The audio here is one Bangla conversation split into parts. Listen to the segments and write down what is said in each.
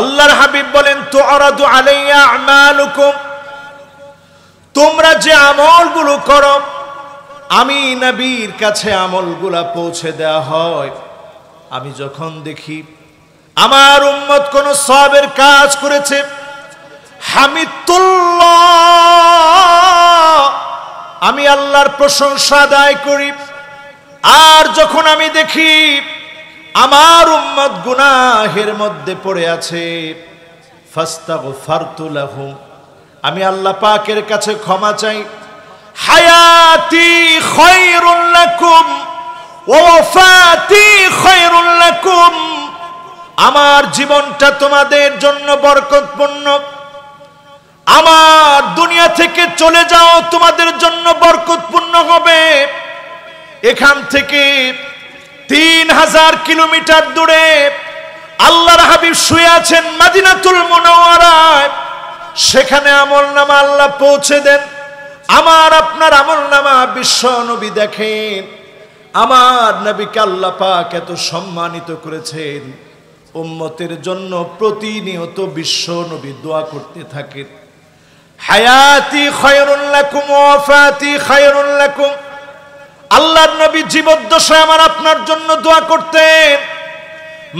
আল্লাহর হাবিব বলেন তো আরাদু আলাইয়া আমালুকুম তোমরা যে আমলগুলো করো আমি নবীর কাছে আমলগুলা পৌঁছে দেয়া হয় আমি যখন দেখি আমার উম্মত কোন সবের কাজ করেছে হামিদুল্লাহ আমি আল্লাহর প্রশংসা আদায় করি আর যখন আমি দেখি আমার উম্মত গুনাহের মধ্যে পড়ে আছে ফাস্তাগফারতুলাহুম আমি আল্লাহ পাকের কাছে ক্ষমা চাই হায়াতি খয়রুল লাকুম ওয়াফাতি খয়রুল লাকুম আমার জীবনটা তোমাদের জন্য বরকতপূর্ণ আমার দুনিয়া থেকে চলে যাও তোমাদের জন্য বরকতপূর্ণ হবে এখান থেকে তিন হাজার কিলোমিটার দূরে আল্লাহর হাবিব শুয়ে আছেন মাদিনাতুল মনোয়ারায় সেখানে আমল নামা আল্লাহ পৌঁছে দেন আমার আপনার আমল নামা বিশ্ব নবী দেখেন আমার নবীকে আল্লাহ পাক এত সম্মানিত করেছেন উম্মতের জন্য প্রতিনিয়ত বিশ্ব নবী দোয়া করতে থাকেন হায়াতি খায়রুল্লাকুম ওয়াফাতি খায়রুল্লাকুম আল্লাহর নবী জীবদ্দশায় আমার আপনার জন্য দোয়া করতেন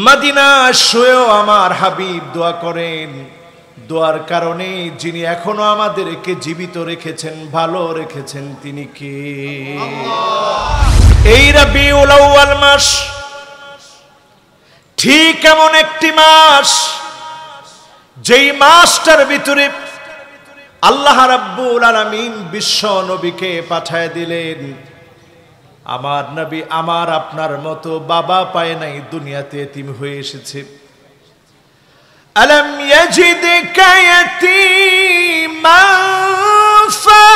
মাদিনা শুয়েও আমার হাবিব দোয়া করেন দোয়ার কারণে যিনি এখনো আমাদেরকে জীবিত রেখেছেন ভালো রেখেছেন তিনি কে এই রবি উলাউয়াল মাস ঠিক এমন একটি মাস যেই মাসটার ভিতরে আল্লাহ রাব্বুল আলামিন বিশ্ব নবীকে পাঠায় দিলেন আমার নবী আমার আপনার মতো বাবা পায় নাই দুনিয়াতে এতিম হয়ে এসেছে ألم يجدك মাফা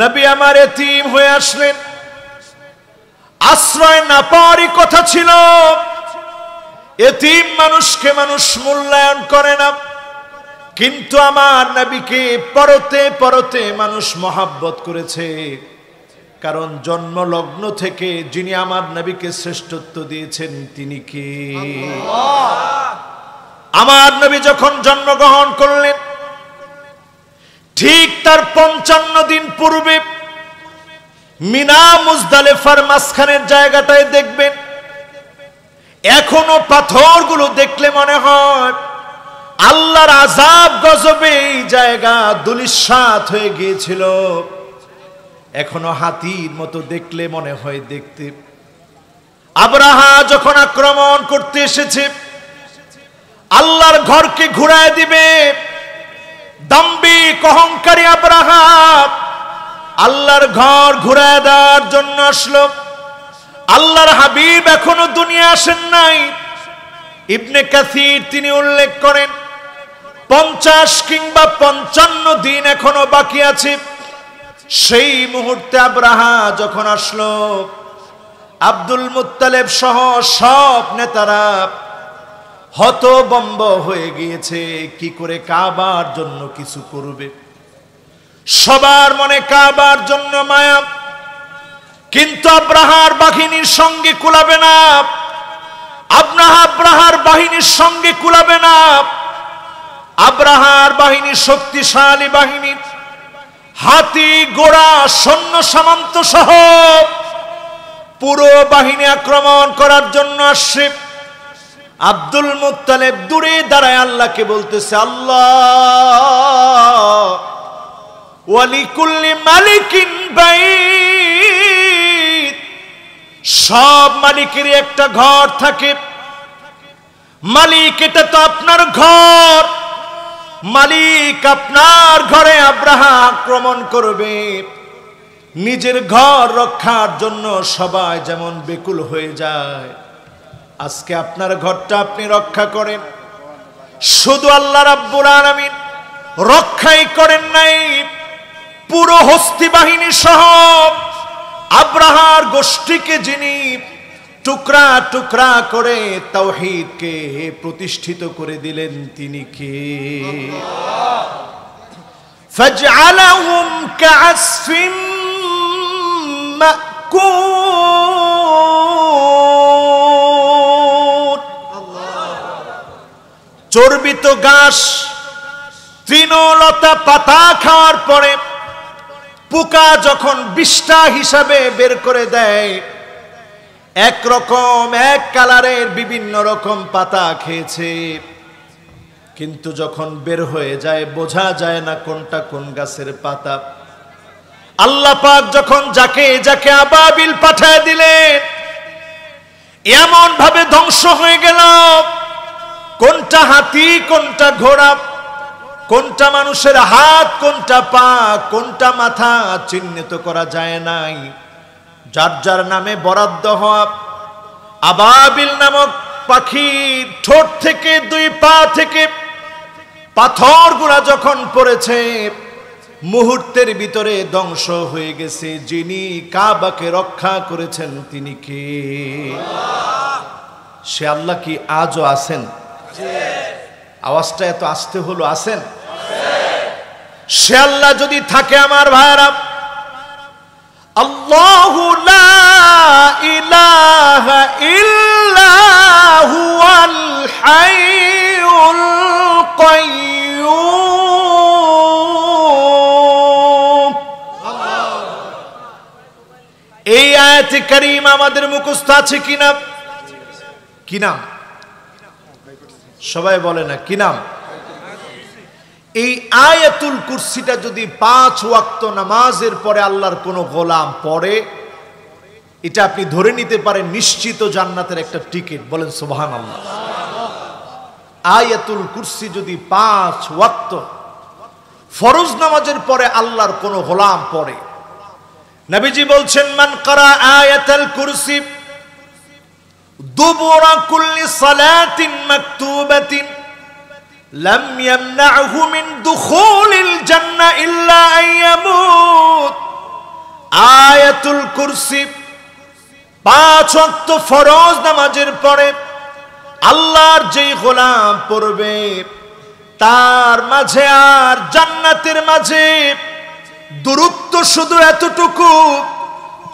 নবী আমার এতিম হয়ে আসলেন আশ্রয় না পাওয়ারই কথা ছিল এতিম মানুষকে মানুষ মূল্যায়ন করে না কিন্তু আমার নাবিকে পরতে পরতে মানুষ মহাব্বত করেছে কারণ জন্ম লগ্ন থেকে যিনি আমার নবীকে শ্রেষ্ঠত্ব দিয়েছেন তিনি কে আমার নবী যখন জন্মগ্রহণ করলেন ঠিক তার পঞ্চান্ন দিন পূর্বে মিনা মুজদালেফার মাঝখানের জায়গাটায় দেখবেন এখনো পাথরগুলো দেখলে মনে হয় আল্লাহর আজাব গজবে এই জায়গা দুলিশাত হয়ে গিয়েছিল এখনো হাতির মতো দেখলে মনে হয় দেখতে আবরাহা যখন আক্রমণ করতে এসেছে আল্লাহর ঘরকে ঘুরায় দিবে দাম্বি কহংকারী আবরাহা আল্লাহর ঘর ঘুরায় দেওয়ার জন্য আসলো আল্লাহর হাবিব এখনো দুনিয়া আসেন নাই ইবনে কাসির তিনি উল্লেখ করেন পঞ্চাশ কিংবা পঞ্চান্ন দিন এখনো বাকি আছে সেই মুহূর্তে আব্রাহা যখন আসলো আব্দুল মুতালেব সহ সব নেতারা হতবম্ব হয়ে গিয়েছে কি করে কাবার জন্য কিছু করবে সবার মনে কাবার জন্য মায়া কিন্তু আব্রাহার বাহিনীর সঙ্গে কুলাবে না আব্রাহা আব্রাহার বাহিনীর সঙ্গে কুলাবে না আব্রাহার বাহিনী শক্তিশালী বাহিনী হাতি গোড়া সৈন্য সামন্ত সহ পুরো বাহিনী আক্রমণ করার জন্য আসছে আব্দুল মুতালেব দূরে দাঁড়ায় আল্লাহকে বলতেছে আল্লাহ ওয়ালিকুল্লি সব মালিকেরই একটা ঘর থাকে মালিক এটা তো আপনার ঘর মালিক আপনার ঘরে আব্রাহা আক্রমণ করবে নিজের ঘর রক্ষার জন্য সবাই যেমন বেকুল হয়ে যায় আজকে আপনার ঘরটা আপনি রক্ষা করেন শুধু আল্লাহ রাব্বুল আলামিন রক্ষাই করেন নাই পুরো হস্তি বাহিনী সহ আব্রাহার গোষ্ঠীকে যিনি টুকরা টুকরা করে তাওহিদকে প্রতিষ্ঠিত করে দিলেন তিনি কে চর্বিত গাছ তৃণলতা পাতা খাওয়ার পরে পোকা যখন বিষ্ঠা হিসাবে বের করে দেয় এক রকম এক কালারের বিভিন্ন রকম পাতা খেয়েছে কিন্তু যখন বের হয়ে যায় বোঝা যায় না কোনটা কোন গাছের পাতা আল্লাহ পাক যখন যাকে যাকে আবাবিল পাঠায় দিলেন এমন ভাবে ধ্বংস হয়ে গেল কোনটা হাতি কোনটা ঘোড়া কোনটা মানুষের হাত কোনটা পা কোনটা মাথা চিহ্নিত করা যায় নাই যার যার নামে বরাদ্দ হওয়া আবাবিল নামক পাখি ঠোঁট থেকে দুই পা থেকে পাথর গুড়া যখন পড়েছে মুহূর্তের ভিতরে ধ্বংস হয়ে গেছে যিনি কাবাকে রক্ষা করেছেন তিনি কে সে আল্লাহ কি আজও আছেন আওয়াজটা এত আসতে হলো আছেন সে আল্লাহ যদি থাকে আমার ভাইরা আল্লাহ ইলাহ ইল্লাহু আল হাইয়ুল কাইয়্যুম এই আয়াত কারীম আমাদের মুখস্থ আছে কিনা কিনা সবাই বলে না কি নাম এই আয়াতুল কুরসিটা যদি পাঁচ ওয়াক্ত নামাজের পরে আল্লাহর কোনো গোলাম পড়ে এটা আপনি ধরে নিতে পারেন নিশ্চিত জান্নাতের একটা টিকিট বলেন সোহান আল্লাহ আয়াতুল কুরসি যদি পাঁচ ওয়াক্ত ফরজ নামাজের পরে আল্লাহর কোন গোলাম পড়ে নবীজি বলছেন মান করা আয়াতাল কুরসি দুবরা কুল্লি সালাতিন মাকতুবাতিন لم يمنعه من دخول الجنة إلا أن يموت آية الكرسي পাঁচ অক্ত ফরজ নামাজের পরে আল্লাহর যেই গোলাম পড়বে তার মাঝে আর জান্নাতের মাঝে দূরত্ব শুধু এতটুকু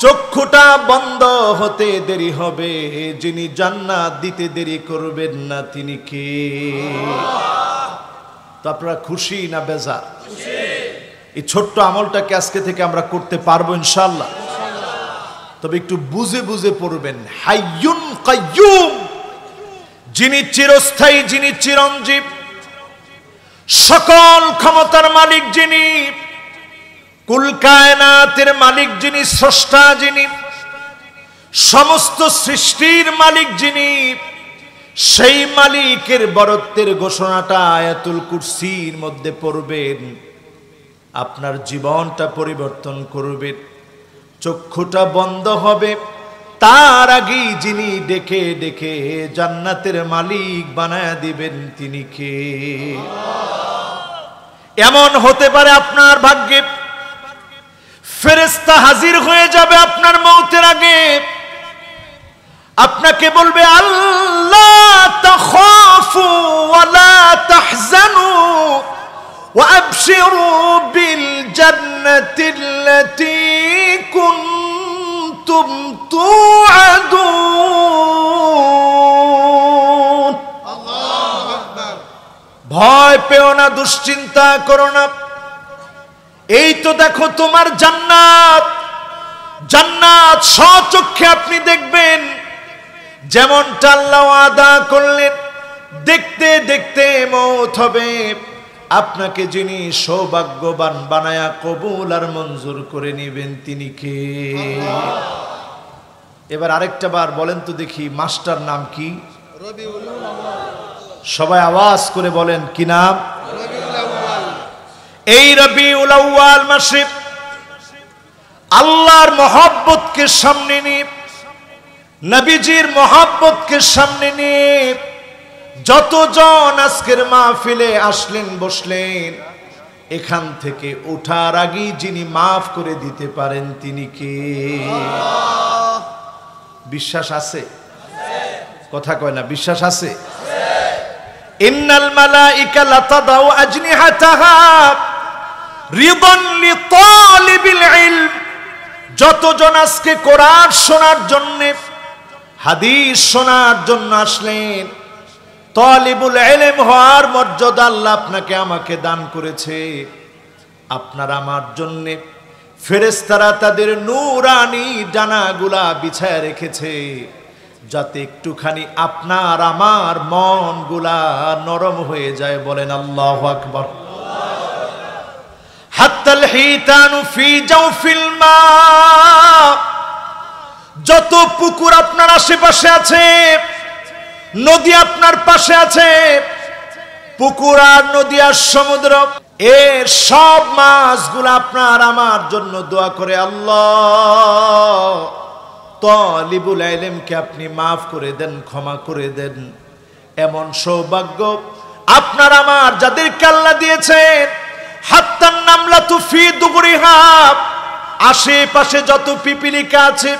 চক্ষুটা বন্ধ হতে দেরি হবে যিনি জান্নাত দিতে দেরি করবেন না তিনি কে তো আপনারা খুশি না বেজা এই ছোট্ট আমলটাকে আজকে থেকে আমরা করতে পারবো ইনশাল্লাহ তবে একটু বুঝে বুঝে পড়বেন হাইয়ুন কাইয়ুম যিনি চিরস্থায়ী যিনি চিরঞ্জীব সকল ক্ষমতার মালিক যিনি কুলকায়নাতের মালিক যিনি স্রষ্টা যিনি সমস্ত সৃষ্টির মালিক যিনি সেই মালিকের বরত্বের ঘোষণাটা আয়াতুল কুরসির মধ্যে পড়বেন আপনার জীবনটা পরিবর্তন করবে চক্ষুটা বন্ধ হবে তার আগেই যিনি ডেকে ডেকে জান্নাতের মালিক বানায় দিবেন তিনি কে এমন হতে পারে আপনার ভাগ্যে ফেরেস্তা হাজির হয়ে যাবে আপনার মৌতের আগে আপনাকে বলবে আল্লাহ ভয় পেও না দুশ্চিন্তা করো না এই তো দেখো তোমার জান্নাত জান্নাত সচক্ষে আপনি দেখবেন যেমন টাল্লা আদা করলেন দেখতে দেখতে মত হবে আপনাকে যিনি সৌভাগ্যবান বানায়া কবুল আর মঞ্জুর করে নেবেন তিনি কে এবার আরেকটা বার বলেন তো দেখি মাস্টার নাম কি সবাই আওয়াজ করে বলেন কি নাম এই রবি উলাউয়াল মাসিব আল্লাহর মহাব্বতকে সামনে নিব নবীজির মহাব্বতকে সামনে নিব যতজন আজকের মাহফিলে আসলেন বসলেন এখান থেকে ওঠার আগে যিনি মাফ করে দিতে পারেন তিনি কে বিশ্বাস আছে কথা কয় না বিশ্বাস আছে ইন্নাল মালাইকা লাতাদাউ আজনিহাতাহা যতজন আজকে কোরআন শোনার জন্য হাদিস শোনার জন্য আসলেন তলিবুল এলেম হওয়ার মর্যাদা আল্লাহ আপনাকে আমাকে দান করেছে আপনার আমার জন্য ফেরেস্তারা তাদের নুরানি ডানাগুলা বিছায় রেখেছে যাতে একটুখানি আপনার আমার মনগুলা নরম হয়ে যায় বলেন আল্লাহ আকবর মা যত পুকুর আপনার আশেপাশে আছে নদী আপনার পাশে আছে পুকুর আর নদী আর সমুদ্র এর সব মাছগুলো আপনার আমার জন্য দোয়া করে আল্লাহ তলিবুল আইলেমকে আপনি মাফ করে দেন ক্ষমা করে দেন এমন সৌভাগ্য আপনার আমার যাদের আল্লাহ দিয়েছেন হাত্তার নামলা তুফি দুপুরি হাফ আশেপাশে যত পিপিলিকা আছে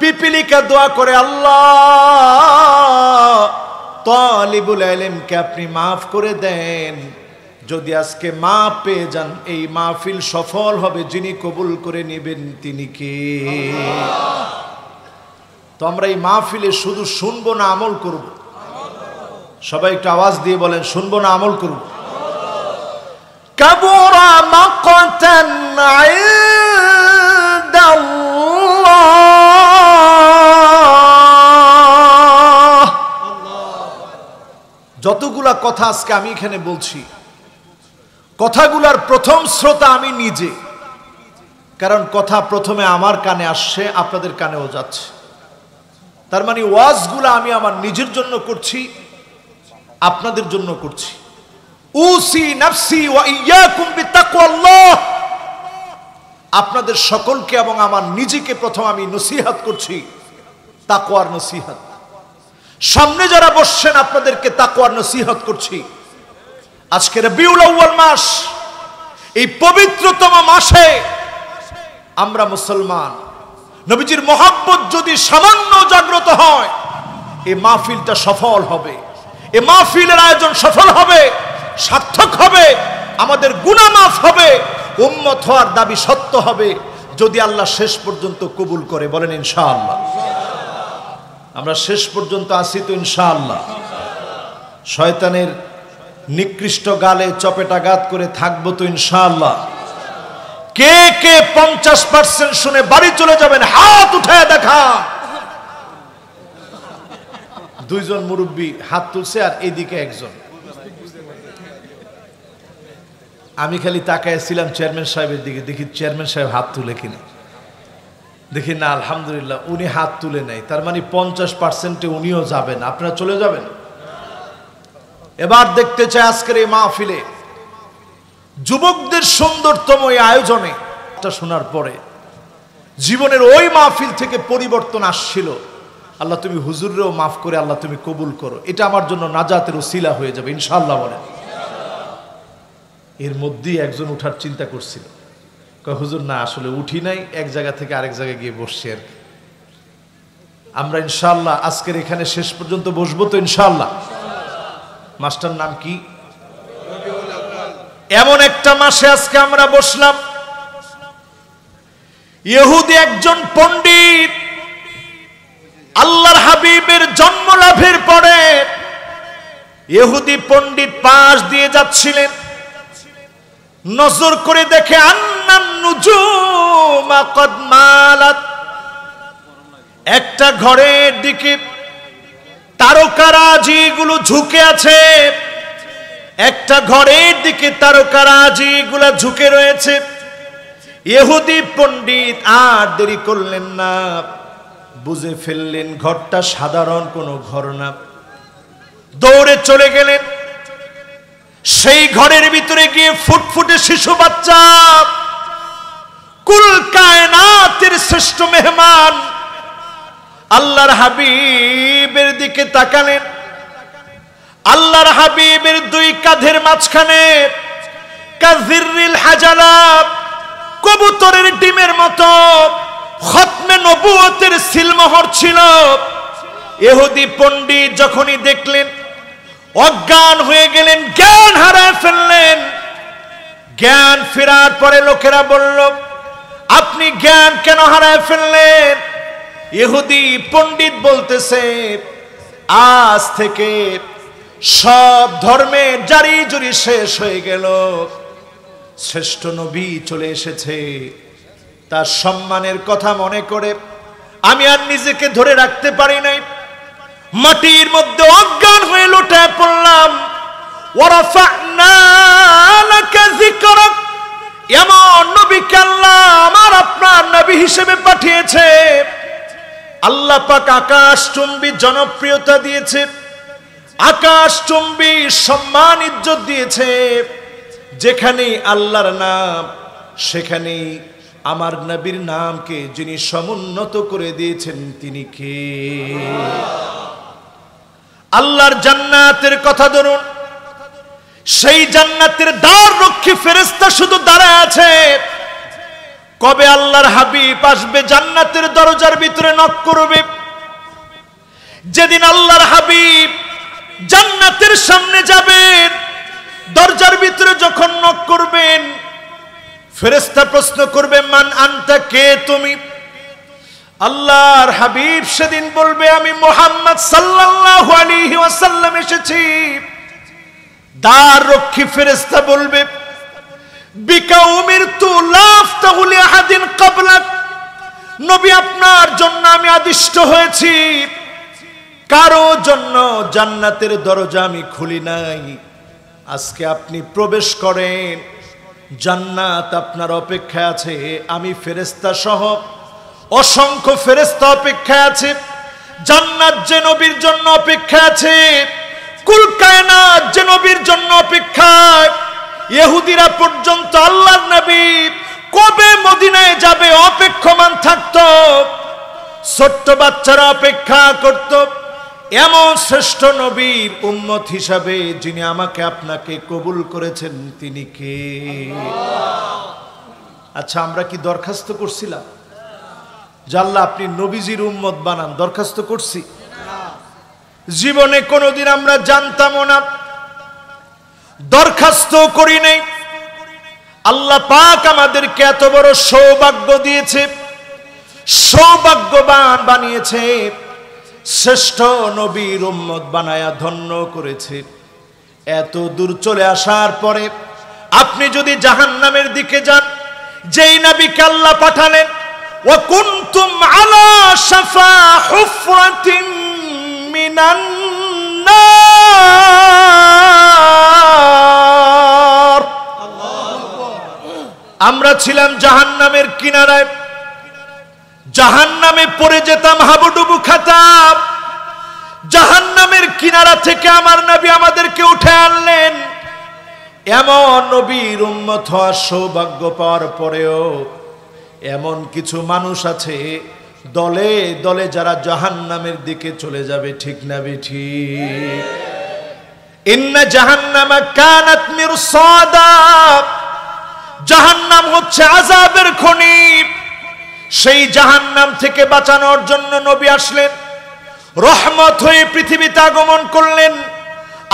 পিপিলিকা দোয়া করে আল্লাহ তলিবুল আলেমকে আপনি মাফ করে দেন যদি আজকে মা পেয়ে যান এই মাহফিল সফল হবে যিনি কবুল করে নেবেন তিনি কে তো আমরা এই মাহফিলে শুধু শুনবো না আমল করব সবাই একটু আওয়াজ দিয়ে বলেন শুনবো না আমল করব كبر مقتا عند الله যতগুলা কথা আজকে আমি এখানে বলছি কথাগুলার প্রথম শ্রোতা আমি নিজে কারণ কথা প্রথমে আমার কানে আসছে আপনাদের কানেও যাচ্ছে তার মানে ওয়াজগুলো আমি আমার নিজের জন্য করছি আপনাদের জন্য করছি উসি নাফসি ওয়া বিতাকওয়াল্লাহ আপনাদের সকলকে এবং আমার নিজেকে প্রথম আমি নসিহাত করছি তাকওয়ার নসিহাত সামনে যারা বসছেন আপনাদেরকে তাকওয়ার নসিহাত করছি আজকে রবিউল আউয়াল মাস এই পবিত্রতম মাসে আমরা মুসলমান নবীজির মহাব্বত যদি সামান্য জাগ্রত হয় এই মাহফিলটা সফল হবে এ মাহফিলের আয়োজন সফল হবে সার্থক হবে আমাদের গুণামাফ হবে উম্মত হওয়ার দাবি সত্য হবে যদি আল্লাহ শেষ পর্যন্ত কবুল করে বলেন ইনশাআল্লাহ আমরা শেষ পর্যন্ত আসি তো ইনশাআল্লাহ শয়তানের নিকৃষ্ট গালে চপেটাঘাত করে থাকবো তো ইনশাআল্লাহ কে কে পঞ্চাশ পার্সেন্ট শুনে বাড়ি চলে যাবেন হাত উঠায় দেখা দুইজন মুরব্বী হাত তুলছে আর এদিকে একজন আমি খালি তাকাইছিলাম চেয়ারম্যান সাহেবের দিকে দেখি চেয়ারম্যান সাহেব হাত তুলে কিনে দেখি না আলহামদুলিল্লাহ উনি হাত তুলে নেয় তার মানে পঞ্চাশ পার্সেন্টে উনিও যাবেন আপনারা চলে যাবেন এবার দেখতে চাই আজকের এই মাহফিলে যুবকদের সুন্দরতম এই আয়োজনে শোনার পরে জীবনের ওই মাহফিল থেকে পরিবর্তন আসছিল আল্লাহ তুমি হুজুররেও মাফ করে আল্লাহ তুমি কবুল করো এটা আমার জন্য নাজাতের শিলা হয়ে যাবে ইনশাল্লাহ বলেন এর মধ্যেই একজন উঠার চিন্তা করছিল হুজুর না আসলে উঠি নাই এক জায়গা থেকে আরেক জায়গায় গিয়ে বসছি আর কি আমরা ইনশাল্লাহ আজকের এখানে শেষ পর্যন্ত বসবো তো ইনশাল্লাহ মাস্টার নাম কি এমন একটা মাসে আজকে আমরা বসলাম ইহুদি একজন পণ্ডিত আল্লাহর হাবিবের জন্ম লাভের পরে ইহুদি পণ্ডিত পাশ দিয়ে যাচ্ছিলেন নজর করে দেখে একটা ঘরের দিকে তারকারাজি গুলো ঝুঁকে আছে একটা ঘরের দিকে তারকারাজি গুলো ঝুঁকে রয়েছে ইহুদি পণ্ডিত আর দেরি করলেন না বুঝে ফেললেন ঘরটা সাধারণ কোনো ঘর না দৌড়ে চলে গেলেন সেই ঘরের ভিতরে গিয়ে ফুটফুটে শিশু বাচ্চা কুল কায়নাতের শ্রেষ্ঠ মেহমান আল্লাহর হাবিবের দিকে তাকালেন আল্লাহর হাবিবের দুই কাঁধের মাঝখানে কবুতরের ডিমের মতো খতমে নবুয়তের সিলমোহর ছিল এহুদি পণ্ডিত যখনই দেখলেন অজ্ঞান হয়ে গেলেন জ্ঞান হারায় ফেললেন জ্ঞান ফেরার পরে লোকেরা বলল আপনি জ্ঞান কেন হারায় ফেললেন ইহুদি পণ্ডিত বলতেছে আজ থেকে সব ধর্মের জারি জুরি শেষ হয়ে গেল শ্রেষ্ঠ নবী চলে এসেছে তার সম্মানের কথা মনে করে আমি আর নিজেকে ধরে রাখতে পারি নাই মাটির মধ্যে অজ্ঞান হয়ে লুটায় পড়লাম এমন নবী কাল্লা আমার আপনার নবী হিসেবে পাঠিয়েছে আল্লাহ পাক আকাশ চুম্বি জনপ্রিয়তা দিয়েছে আকাশ চুম্বি সম্মান ইজ্জত দিয়েছে যেখানেই আল্লাহর নাম সেখানেই আমার নবীর নামকে যিনি সমুন্নত করে দিয়েছেন তিনি কে আল্লাহর জান্নাতের কথা ধরুন সেই জান্নাতের দ্বার রক্ষী ফেরেস্তা শুধু দাঁড়ায় আছে কবে আল্লাহর হাবিব আসবে জান্নাতের দরজার ভিতরে নক করবে যেদিন আল্লাহর হাবিব জান্নাতের সামনে যাবেন দরজার ভিতরে যখন নক করবেন ফেরেস্তা প্রশ্ন করবে মান আনতা কে তুমি আল্লাহর হাবিব সেদিন বলবে আমি মোহাম্মদ সাল্লাল্লাহু আলাইহি ওয়াসাল্লাম এসেছি দার রক্ষী ফেরেশতা বলবে বিকা উমিরতু লাফ তাহলে আহাদিন কাবলাক নবী আপনার জন্য আমি আদিষ্ট হয়েছি কারো জন্য জান্নাতের দরজা আমি খুলি নাই আজকে আপনি প্রবেশ করেন জান্নাত আপনার অপেক্ষা আছে আমি ফেরেস্তা সহ অসংখ্য ফেরেস্তা অপেক্ষা আছে জান্নাত যে নবীর জন্য অপেক্ষা আছে কুল কায়নাত যে নবীর জন্য অপেক্ষা ইহুদিরা পর্যন্ত আল্লাহর নবী কবে মদিনায় যাবে অপেক্ষমান থাকত ছোট্ট বাচ্চারা অপেক্ষা করত এমন শ্রেষ্ঠ নবীর উম্মত হিসাবে যিনি আমাকে আপনাকে কবুল করেছেন তিনি কে আচ্ছা আমরা কি দরখাস্ত করছিলাম জাল্লা আপনি নবীজির উম্মত বানান দরখাস্ত করছি জীবনে কোনোদিন আমরা জানতাম না দরখাস্ত করি নাই আল্লাহ পাক আমাদেরকে এত বড় সৌভাগ্য দিয়েছে সৌভাগ্যবান বানিয়েছে শ্রেষ্ঠ নবীর উম্মত বানায়া ধন্য করেছে এত দূর চলে আসার পরে আপনি যদি জাহান নামের দিকে যান যেই নাবিকে আল্লাহ পাঠালেন وكنتم على شفا حفرة من النار আমরা ছিলাম জাহান নামের কিনারায় জাহান নামে পড়ে যেতাম হাবুডুবু খাতাম জাহান নামের কিনারা থেকে আমার নবী আমাদেরকে উঠে আনলেন এমন নবীর উন্মত হওয়ার সৌভাগ্য পাওয়ার পরেও এমন কিছু মানুষ আছে দলে দলে যারা জাহান নামের দিকে চলে যাবে ঠিক না বেঠি ইন্না জাহান্নামা কানাত মিরসাদা জাহান্নাম হচ্ছে আযাবের খনি সেই জাহান্নাম থেকে বাঁচানোর জন্য নবী আসলেন রহমত হয়ে পৃথিবীতে আগমন করলেন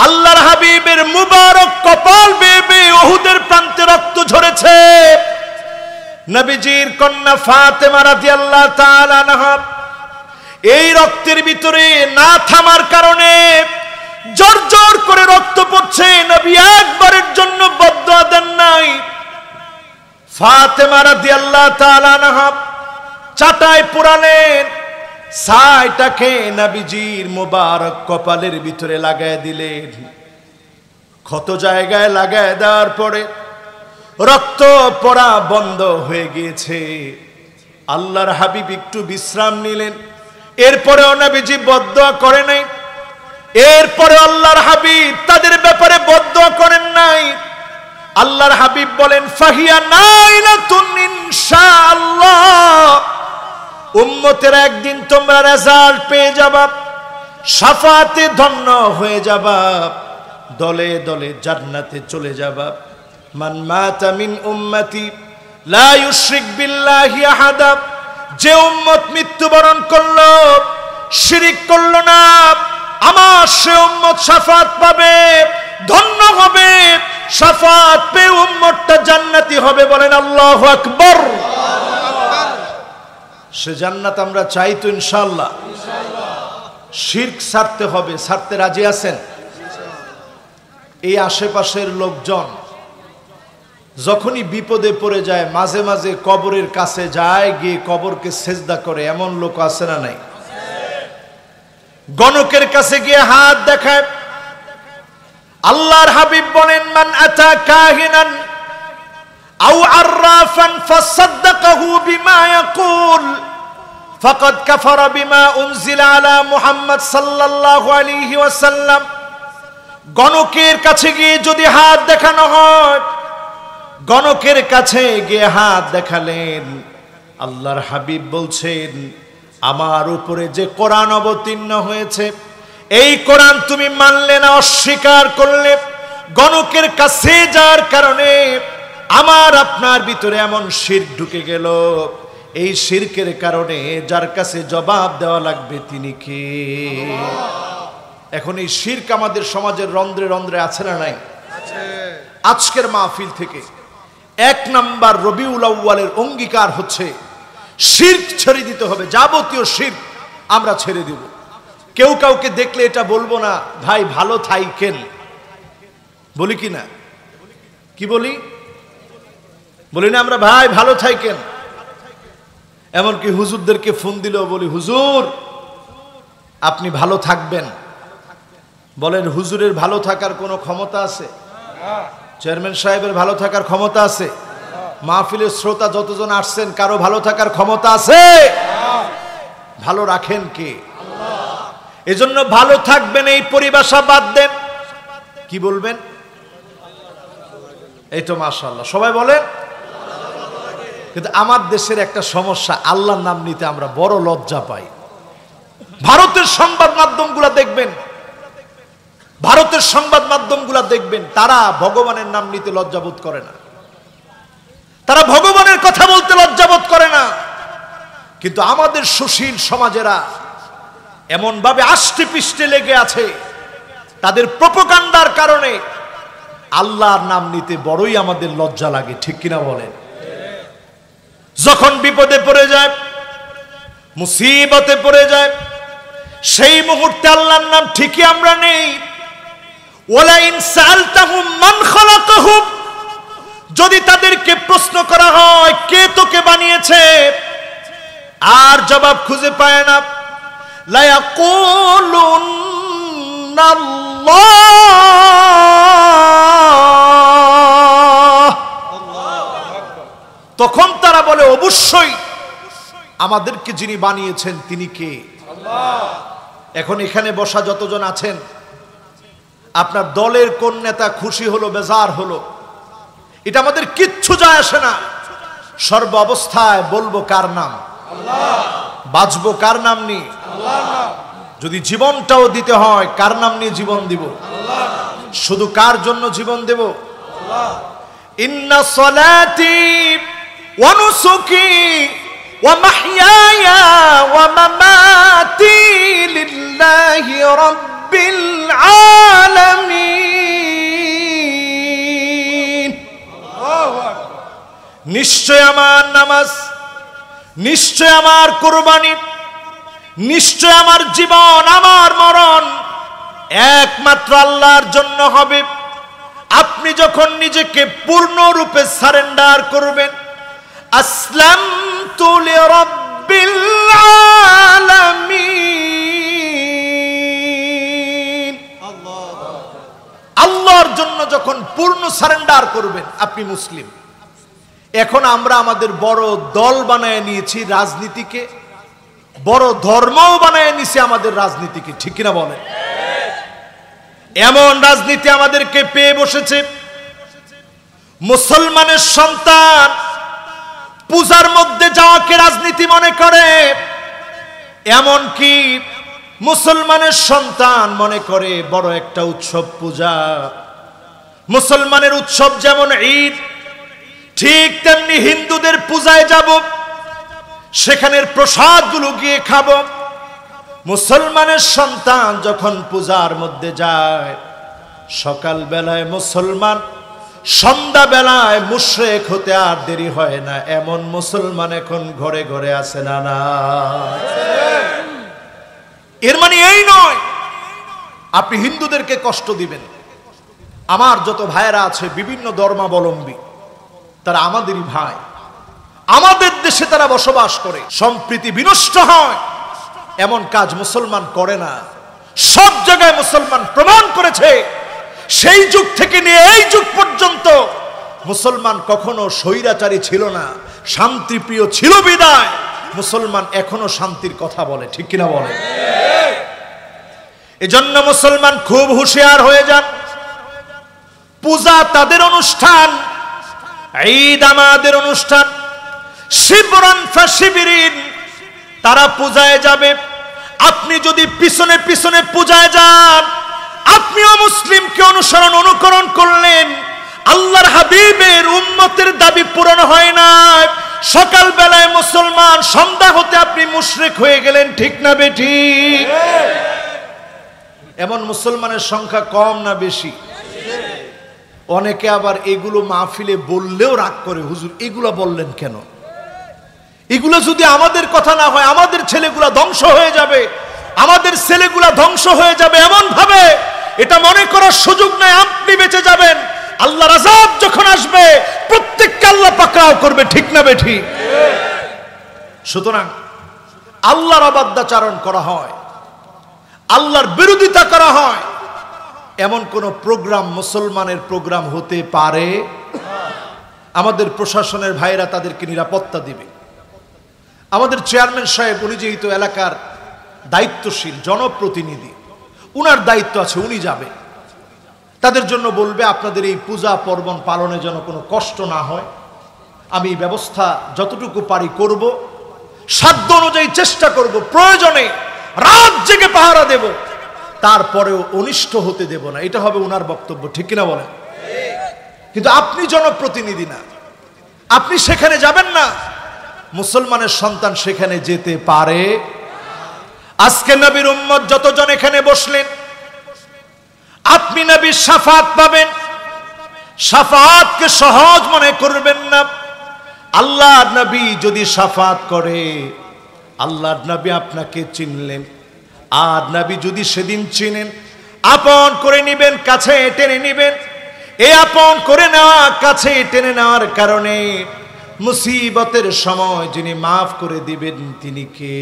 আল্লাহর হাবিবের মুবারক কপাল বেবে অহুদের প্রান্তে রক্ত ঝরেছে নবীজির কন্যা ফাতেমা রাদিয়াল্লাহু তাআলা আনহা এই রক্তের ভিতরে না থামার কারণে জোর জোর করে রক্ত পড়ছে নবী একবারের জন্য বদ্ধ দেন নাই ফাতেমা রাদিয়াল্লাহু তাআলা আনহা চাটায় পুরালেন সাইটাকে নবীজির মোবারক কপালের ভিতরে লাগায় দিলেন ক্ষত জায়গায় লাগায় দেওয়ার পরে রক্ত পড়া বন্ধ হয়ে গিয়েছে আল্লাহর হাবিব একটু বিশ্রাম নিলেন এরপরে অনাবিজি বদ্ধ করে নাই এরপরে আল্লাহর হাবিব তাদের ব্যাপারে বদ্ধ করেন নাই আল্লাহর হাবিব বলেন ফাহিয়া নাই না তুমি উম্মতের একদিন তোমরা রেজাল্ট পেয়ে যাবা সাফাতে ধন্য হয়ে যাবা দলে দলে জান্নাতে চলে যাবা মান মাতা উম্মতি লা ইউশরিক বিল্লাহি আহাদা যে উম্মত মৃত্যুবরণ করলো শিরিক করলো না আমার সে উম্মত সাফাত পাবে ধন্য হবে সাফাত পে উম্মতটা জান্নাতি হবে বলেন আল্লাহ আকবর সে জান্নাত আমরা চাই তো ইনশাল্লাহ শির্ক ছাড়তে হবে ছাড়তে রাজি আছেন এই আশেপাশের লোকজন যখনই বিপদে পড়ে যায় মাঝে মাঝে কবরের কাছে যায় গিয়ে কবরকে সেজদা করে এমন লোক আছে না নাই গণকের কাছে গিয়ে হাত দেখায় আল্লাহর হাবিব বলেন মান আতা কাহিনান আও আররাফান ফাসাদদাকাহু বিমা ইয়াকুল ফাকাদ কাফারা বিমা উনজিলা আলা মুহাম্মদ সাল্লাল্লাহু আলাইহি ওয়াসাল্লাম গণকের কাছে গিয়ে যদি হাত দেখানো হয় গণকের কাছে গিয়ে হাত দেখালেন আল্লাহর হাবিব বলছেন আমার উপরে যে কোরআন অবতীর্ণ হয়েছে এই কোরআন তুমি মানলে না অস্বীকার করলে গণকের কাছে যার কারণে আমার আপনার ভিতরে এমন শির ঢুকে গেল এই শিরকের কারণে যার কাছে জবাব দেওয়া লাগবে তিনি কে এখন এই শির্ক আমাদের সমাজের রন্ধ্রে রন্ধ্রে আছে না নাই আজকের মাহফিল থেকে এক নাম্বার রবিউল আউ্বালের অঙ্গীকার হচ্ছে শির্ক ছেড়ে দিতে হবে যাবতীয় শির্ক আমরা ছেড়ে দেব কেউ কাউকে দেখলে এটা বলবো না ভাই ভালো থাই কেন বলি কি না কি বলি বলি না আমরা ভাই ভালো থাই কেন এমনকি হুজুরদেরকে ফোন দিলেও বলি হুজুর আপনি ভালো থাকবেন বলেন হুজুরের ভালো থাকার কোনো ক্ষমতা আছে চেয়ারম্যান সাহেবের ভালো থাকার ক্ষমতা আছে মাহফিলের শ্রোতা যতজন আসছেন কারো ভালো থাকার ক্ষমতা আছে ভালো রাখেন কে এজন্য ভালো থাকবেন এই পরিভাষা বাদ দেন কি বলবেন এই তো মাশাল্লাহ সবাই বলেন কিন্তু আমার দেশের একটা সমস্যা আল্লাহর নাম নিতে আমরা বড় লজ্জা পাই ভারতের সংবাদ মাধ্যমগুলো দেখবেন ভারতের সংবাদ মাধ্যমগুলা দেখবেন তারা ভগবানের নাম নিতে লজ্জাবোধ করে না তারা ভগবানের কথা বলতে লজ্জাবোধ করে না কিন্তু আমাদের সুশীল সমাজেরা এমনভাবে আষ্টে পিষ্টে লেগে আছে তাদের প্রপকাণ্ডার কারণে আল্লাহর নাম নিতে বড়ই আমাদের লজ্জা লাগে ঠিক কিনা বলেন যখন বিপদে পড়ে যায় মুসিবতে পড়ে যায় সেই মুহূর্তে আল্লাহর নাম ঠিকই আমরা নেই যদি তাদেরকে প্রশ্ন করা হয় কে তোকে বানিয়েছে আর জবাব খুঁজে পায় না তখন তারা বলে অবশ্যই আমাদেরকে যিনি বানিয়েছেন তিনি কে এখন এখানে বসা যতজন আছেন আপনার দলের কোন নেতা খুশি হলো বেজার হলো এটা আমাদের কিচ্ছু যায় আসে না সর্ব অবস্থায় বলবো কার নাম বাঁচবো কার নাম নিয়ে যদি জীবনটাও দিতে হয় কার নাম নিয়ে জীবন দিব শুধু কার জন্য জীবন দেব ইন্না নিশ্চয় আমার নামাজ নিশ্চয় আমার কোরবানি নিশ্চয় আমার জীবন আমার মরণ একমাত্র আল্লাহর জন্য হবে আপনি যখন নিজেকে পূর্ণরূপে সারেন্ডার করবেন আসলাম তুলে রব্বিল জন্য যখন পূর্ণ সারেন্ডার করবেন আপনি মুসলিম এখন আমরা আমাদের বড় দল বানায় নিয়েছি রাজনীতিকে বড় ধর্মও বানায় নিছে আমাদের রাজনীতিকে ঠিক কিনা বলে এমন রাজনীতি আমাদেরকে পেয়ে বসেছে মুসলমানের সন্তান পূজার মধ্যে যাওয়াকে রাজনীতি মনে করে এমন কি মুসলমানের সন্তান মনে করে বড় একটা উৎসব পূজা মুসলমানের উৎসব যেমন ঈদ ঠিক তেমনি হিন্দুদের পূজায় যাব সেখানের প্রসাদগুলো গিয়ে খাব মুসলমানের সন্তান যখন পূজার মধ্যে যায় সকাল বেলায় মুসলমান সন্ধ্যা বেলায় মুশ্রেক হতে আর দেরি হয় না এমন মুসলমান এখন ঘরে ঘরে আছে না না এর মানে এই নয় আপনি হিন্দুদেরকে কষ্ট দিবেন আমার যত ভাইয়েরা আছে বিভিন্ন ধর্মাবলম্বী তারা আমাদেরই ভাই আমাদের দেশে তারা বসবাস করে সম্প্রীতি বিনষ্ট হয় এমন কাজ মুসলমান করে না সব জায়গায় মুসলমান প্রমাণ করেছে সেই যুগ থেকে নিয়ে এই যুগ পর্যন্ত মুসলমান কখনো স্বৈরাচারী ছিল না শান্তিপ্রিয় ছিল বিদায় মুসলমান এখনো শান্তির কথা বলে ঠিক কিনা বলে এজন্য মুসলমান খুব হুঁশিয়ার হয়ে যান পূজা তাদের অনুষ্ঠান ঈদ আমাদের অনুষ্ঠান শিবরান ফাশিবিরিন তারা পূজায় যাবে আপনি যদি পিছনে পিছনে পূজায় যান আপনিও মুসলিমকে অনুসরণ অনুকরণ করলেন আল্লাহর হাবিবের উম্মতের দাবি পূরণ হয় না সকাল বেলায় মুসলমান সন্ধ্যা হতে আপনি মুশরেক হয়ে গেলেন ঠিক না বেঠি এমন মুসলমানের সংখ্যা কম না বেশি অনেকে আবার এগুলো মাহফিলে বললেও রাগ করে হুজুর এগুলো বললেন কেন এগুলো যদি আমাদের কথা না হয় আমাদের ছেলেগুলা ধ্বংস হয়ে যাবে আমাদের ছেলেগুলা ধ্বংস হয়ে যাবে এমন ভাবে এটা মনে করার সুযোগ নাই আপনি বেঁচে যাবেন আল্লাহ রাজাব যখন আসবে প্রত্যেককে আল্লাহ পাকড়াও করবে ঠিক না বেঠি সুতরাং আল্লাহর অবাধ্যাচারণ করা হয় আল্লাহর বিরোধিতা করা হয় এমন কোনো প্রোগ্রাম মুসলমানের প্রোগ্রাম হতে পারে আমাদের প্রশাসনের ভাইরা তাদেরকে নিরাপত্তা দিবে আমাদের চেয়ারম্যান সাহেব উনি যেহেতু এলাকার দায়িত্বশীল জনপ্রতিনিধি উনার দায়িত্ব আছে উনি যাবে তাদের জন্য বলবে আপনাদের এই পূজা পর্বণ পালনে যেন কোনো কষ্ট না হয় আমি এই ব্যবস্থা যতটুকু পারি করব সাধ্য অনুযায়ী চেষ্টা করব প্রয়োজনে রাত জেগে পাহারা দেব তারপরেও অনিষ্ট হতে দেব না এটা হবে ওনার বক্তব্য ঠিক কিনা বলেন কিন্তু আপনি জনপ্রতিনিধি না আপনি সেখানে যাবেন না মুসলমানের সন্তান সেখানে যেতে পারে আজকে নবীর উম্মত যতজন এখানে বসলেন আপনি নবীর সাফাত পাবেন সাফাতকে সহজ মনে করবেন না আল্লাহ নবী যদি সাফাত করে আল্লাহ নবী আপনাকে চিনলেন আর নাবি যদি সেদিন চিনেন আপন করে নিবেন কাছে টেনে নিবেন এ আপন করে নেওয়া কাছে টেনে নেওয়ার কারণে মুসিবতের সময় যিনি মাফ করে দিবেন তিনি কে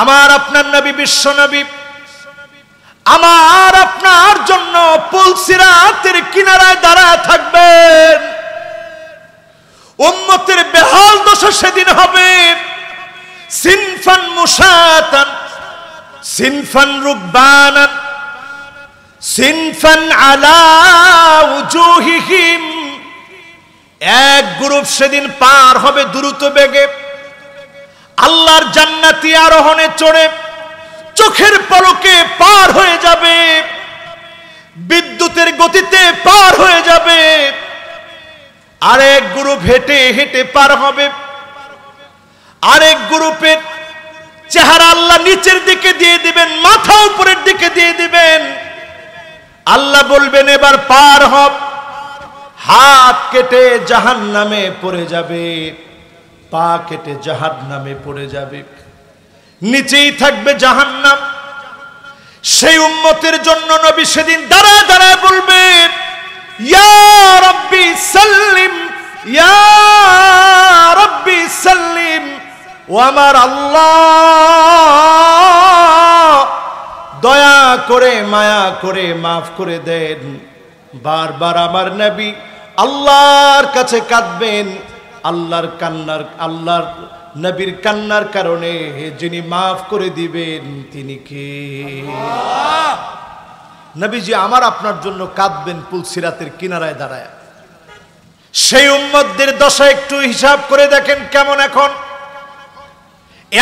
আমার আপনার নবী বিশ্ব নবী আমার আপনার জন্য পুলসিরাতের কিনারায় দাঁড়া থাকবেন উন্মতের বেহাল দশা সেদিন হবে সিনফান মুসাতান সিনফান রুকবানান সিনফান আলা উজুহিহিম এক গ্রুপ সেদিন পার হবে দ্রুত বেগে আল্লাহর জান্নাতি আরোহণে চড়ে চোখের পলকে পার হয়ে যাবে বিদ্যুতের গতিতে পার হয়ে যাবে আরেক গ্রুপ হেঁটে হেঁটে পার হবে আরেক গ্রুপের চেহারা আল্লাহ নিচের দিকে দিয়ে দিবেন মাথা উপরের দিকে দিয়ে দিবেন আল্লাহ বলবেন এবার পার হব হাত কেটে জাহান নামে পড়ে যাবে পা কেটে জাহান নামে পড়ে যাবে নিচেই থাকবে জাহান নাম সেই উন্মতের জন্য নবী সেদিন দাঁড়ায় দাঁড়ায় বলবে ইয়া রব্বি সাল্লিম ইয়া রব্বি সাল্লিম ও আমার আল্লাহ দয়া করে মায়া করে মাফ করে দেন বারবার আমার নবী আল্লাহর কাছে কাঁদবেন আল্লাহর কান্নার আল্লাহর নবীর কান্নার কারণে যিনি মাফ করে দিবেন তিনি কে নবীজি আমার আপনার জন্য কাঁদবেন পুলসিরাতের কিনারায় দাঁড়ায় সেই উম্মতদের দশা একটু হিসাব করে দেখেন কেমন এখন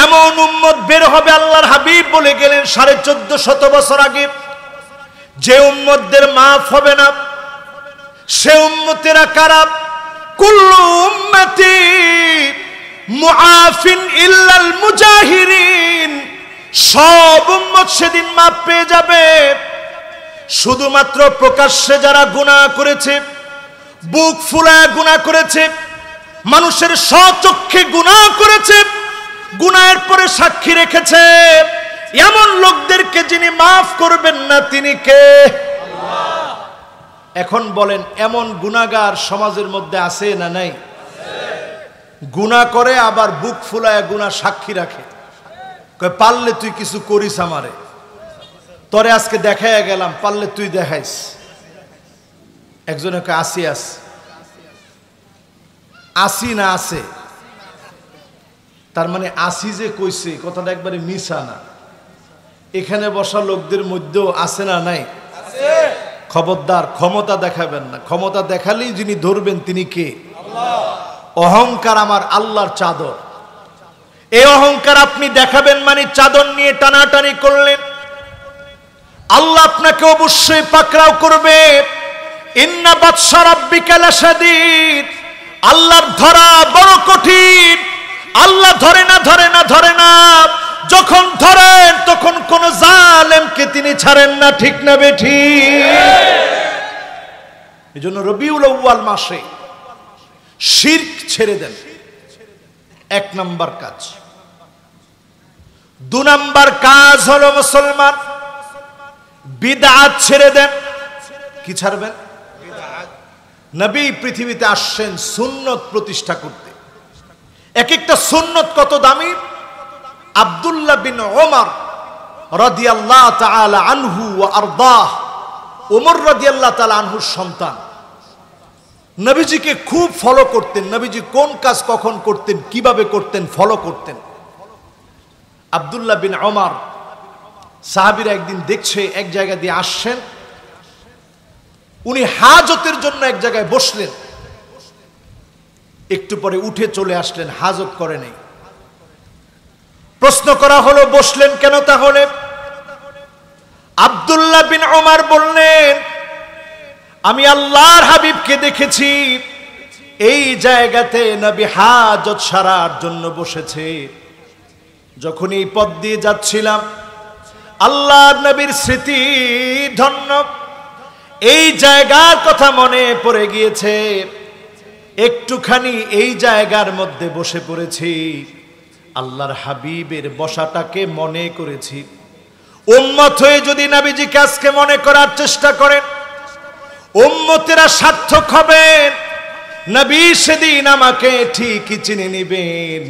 এমন উম্মত বের হবে আল্লাহর হাবিব বলে গেলেন সাড়ে চোদ্দ শত বছর আগে যে উম্মতদের মাফ হবে না সে উম্মতেরা কারা কুল্লু উম্মতি মুআফিন ইল্লাল মুজাহিরিন সব উম্মত সেদিন মাপ পেয়ে যাবে শুধুমাত্র প্রকাশ্যে যারা গুণা করেছে বুক ফুলায় গুণা করেছে মানুষের স্বচক্ষে গুণা করেছে গুনায়ের পরে সাক্ষী রেখেছে এমন লোকদেরকে যিনি মাফ করবেন না তিনি কে এখন বলেন এমন গুনাগার সমাজের মধ্যে আছে না নাই গুণা করে আবার বুক ফুলায় গুণা সাক্ষী রাখে পারলে তুই কিছু করিস আমারে তরে আজকে দেখাইয়া গেলাম পারলে তুই দেখাইস একজনে আসি আস আসি না আছে তার মানে আসি যে কইছে কথাটা একবারে মিশা না এখানে বসা লোকদের মধ্যেও আছে না নাই খবরদার ক্ষমতা দেখাবেন না ক্ষমতা দেখালেই যিনি ধরবেন তিনি কে অহংকার আমার আল্লাহর চাদর এই অহংকার আপনি দেখাবেন মানে চাদর নিয়ে টানাটানি করলেন আল্লাহ আপনাকে অবশ্যই পাকড়াও করবে ইন্না বাদশার আব্বিকালা আল্লাহর ধরা বড় কঠিন আল্লাহ ধরে না ধরে না ধরে না যখন ধরেন তখন কোন জালেমকে তিনি ছাড়েন না ঠিক না বেঠি এই জন্য রবিউল আউ্বাল মাসে শির্ক ছেড়ে দেন এক নাম্বার কাজ দু নাম্বার কাজ হলো মুসলমান বিদাত ছেড়ে দেন কি ছাড়বেন নবী পৃথিবীতে আসছেন সুন্নত প্রতিষ্ঠা করতে এক একটা সুন্নত কত দামি আবদুল্লাহ বিন ওমর রদিয়াল্লাহ তাআলা আনহু আরদাহ ওমর রদিয়াল্লাহ তাআলা আনহুর সন্তান নবীজিকে খুব ফলো করতেন নবীজি কোন কাজ কখন করতেন কিভাবে করতেন ফলো করতেন আবদুল্লাহ বিন ওমর সাহাবিরা একদিন দেখছে এক জায়গা দিয়ে আসছেন উনি হাজতের জন্য এক জায়গায় বসলেন একটু পরে উঠে চলে আসলেন হাজত করে নেই প্রশ্ন করা হলো বসলেন কেন তাহলে আবদুল্লাহ বিন ওমার বললেন আমি আল্লাহর হাবিবকে দেখেছি এই জায়গাতে নবী হাজত সারার জন্য বসেছে যখন এই পদ দিয়ে যাচ্ছিলাম আল্লাহর নবীর স্মৃতি ধন্য এই জায়গার কথা মনে পড়ে গিয়েছে একটুখানি এই জায়গার মধ্যে বসে পড়েছি আল্লাহর হাবিবের বসাটাকে মনে করেছি উম্মত হয়ে যদি নাবিজি কাজকে মনে করার চেষ্টা করেন উম্মতেরা সার্থক হবেন নবী সেদিন আমাকে ঠিকই চিনে নেবেন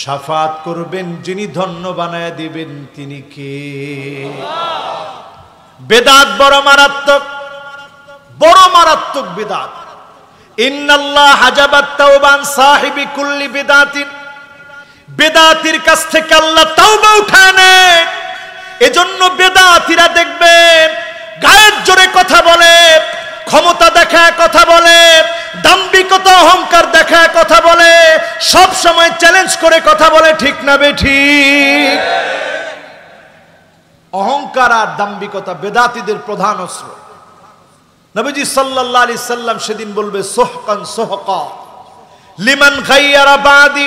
সাফাত করবেন যিনি ধন্য বানায় দিবেন তিনি কে বেদাত বড় মারাত্মক বড় মারাত্মক বেদাত ইন্নাল্লাহ হাজাবাত তাওবান সাহিবি কুল্লি বেদাতির কাছ থেকে আল্লাহ তাওবা উঠায় নেয় এজন্য বেদাতিরা দেখবেন গায়ের জোরে কথা বলে ক্ষমতা কথা বলে দাম্ভিকতা অহংকার দেখা কথা বলে সব সময় চ্যালেঞ্জ করে কথা বলে ঠিক না ঠিক অহংকার আর দাম্ভিকতা বেদাতিদের প্রধান অস্ত্র নবীজি সাল্লাল্লাহু আলাইহি সাল্লাম সেদিন বলবে সোহকান সুহকা লিমান খাইয়ারা বাদি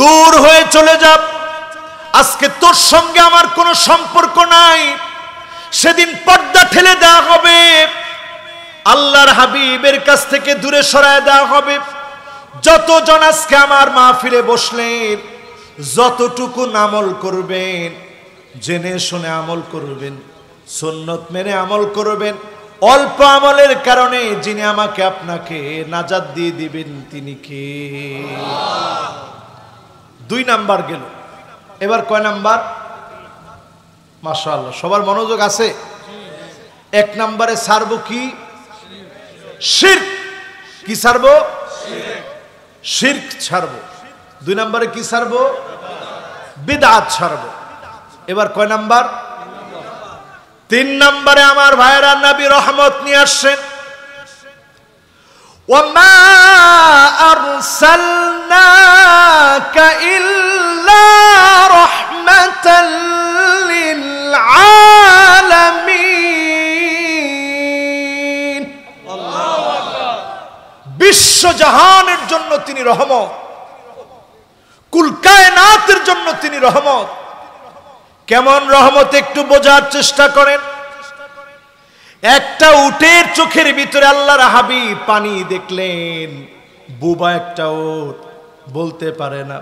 দূর হয়ে চলে যাব আজকে তোর সঙ্গে আমার কোনো সম্পর্ক নাই সেদিন পর্দা ঠেলে দেওয়া হবে আল্লাহর হাবিবের কাছ থেকে দূরে সরায় দেওয়া হবে যতজন আজকে আমার মাহফিলে বসলেন যতটুকু আমল করবেন জেনে শুনে আমল করবেন সুন্নত মেনে আমল করবেন অল্প আমলের কারণে যিনি আমাকে আপনাকে নাজাদ দিয়ে দিবেন তিনি কে দুই নাম্বার গেল এবার কয় নাম্বার মাশাআল্লাহ সবার মনোযোগ আছে এক নাম্বারে সারব কি শির কি সারব শির্ক ছাড়ব দুই নাম্বারে কি সারব বেদাত ছাড়ব এবার কয় নাম্বার তিন নম্বরে আমার ভাইরা নবী রহমত নিয়ে আসছেন وما أرسلناك বিশ্বজাহানের জন্য তিনি রহমত কুলকায়নাতের জন্য তিনি রহমত কেমন রহমত একটু বোঝার চেষ্টা করেন একটা উটের চোখের ভিতরে আল্লাহর হাবিব পানি দেখলেন বুবা একটা ওট বলতে পারে না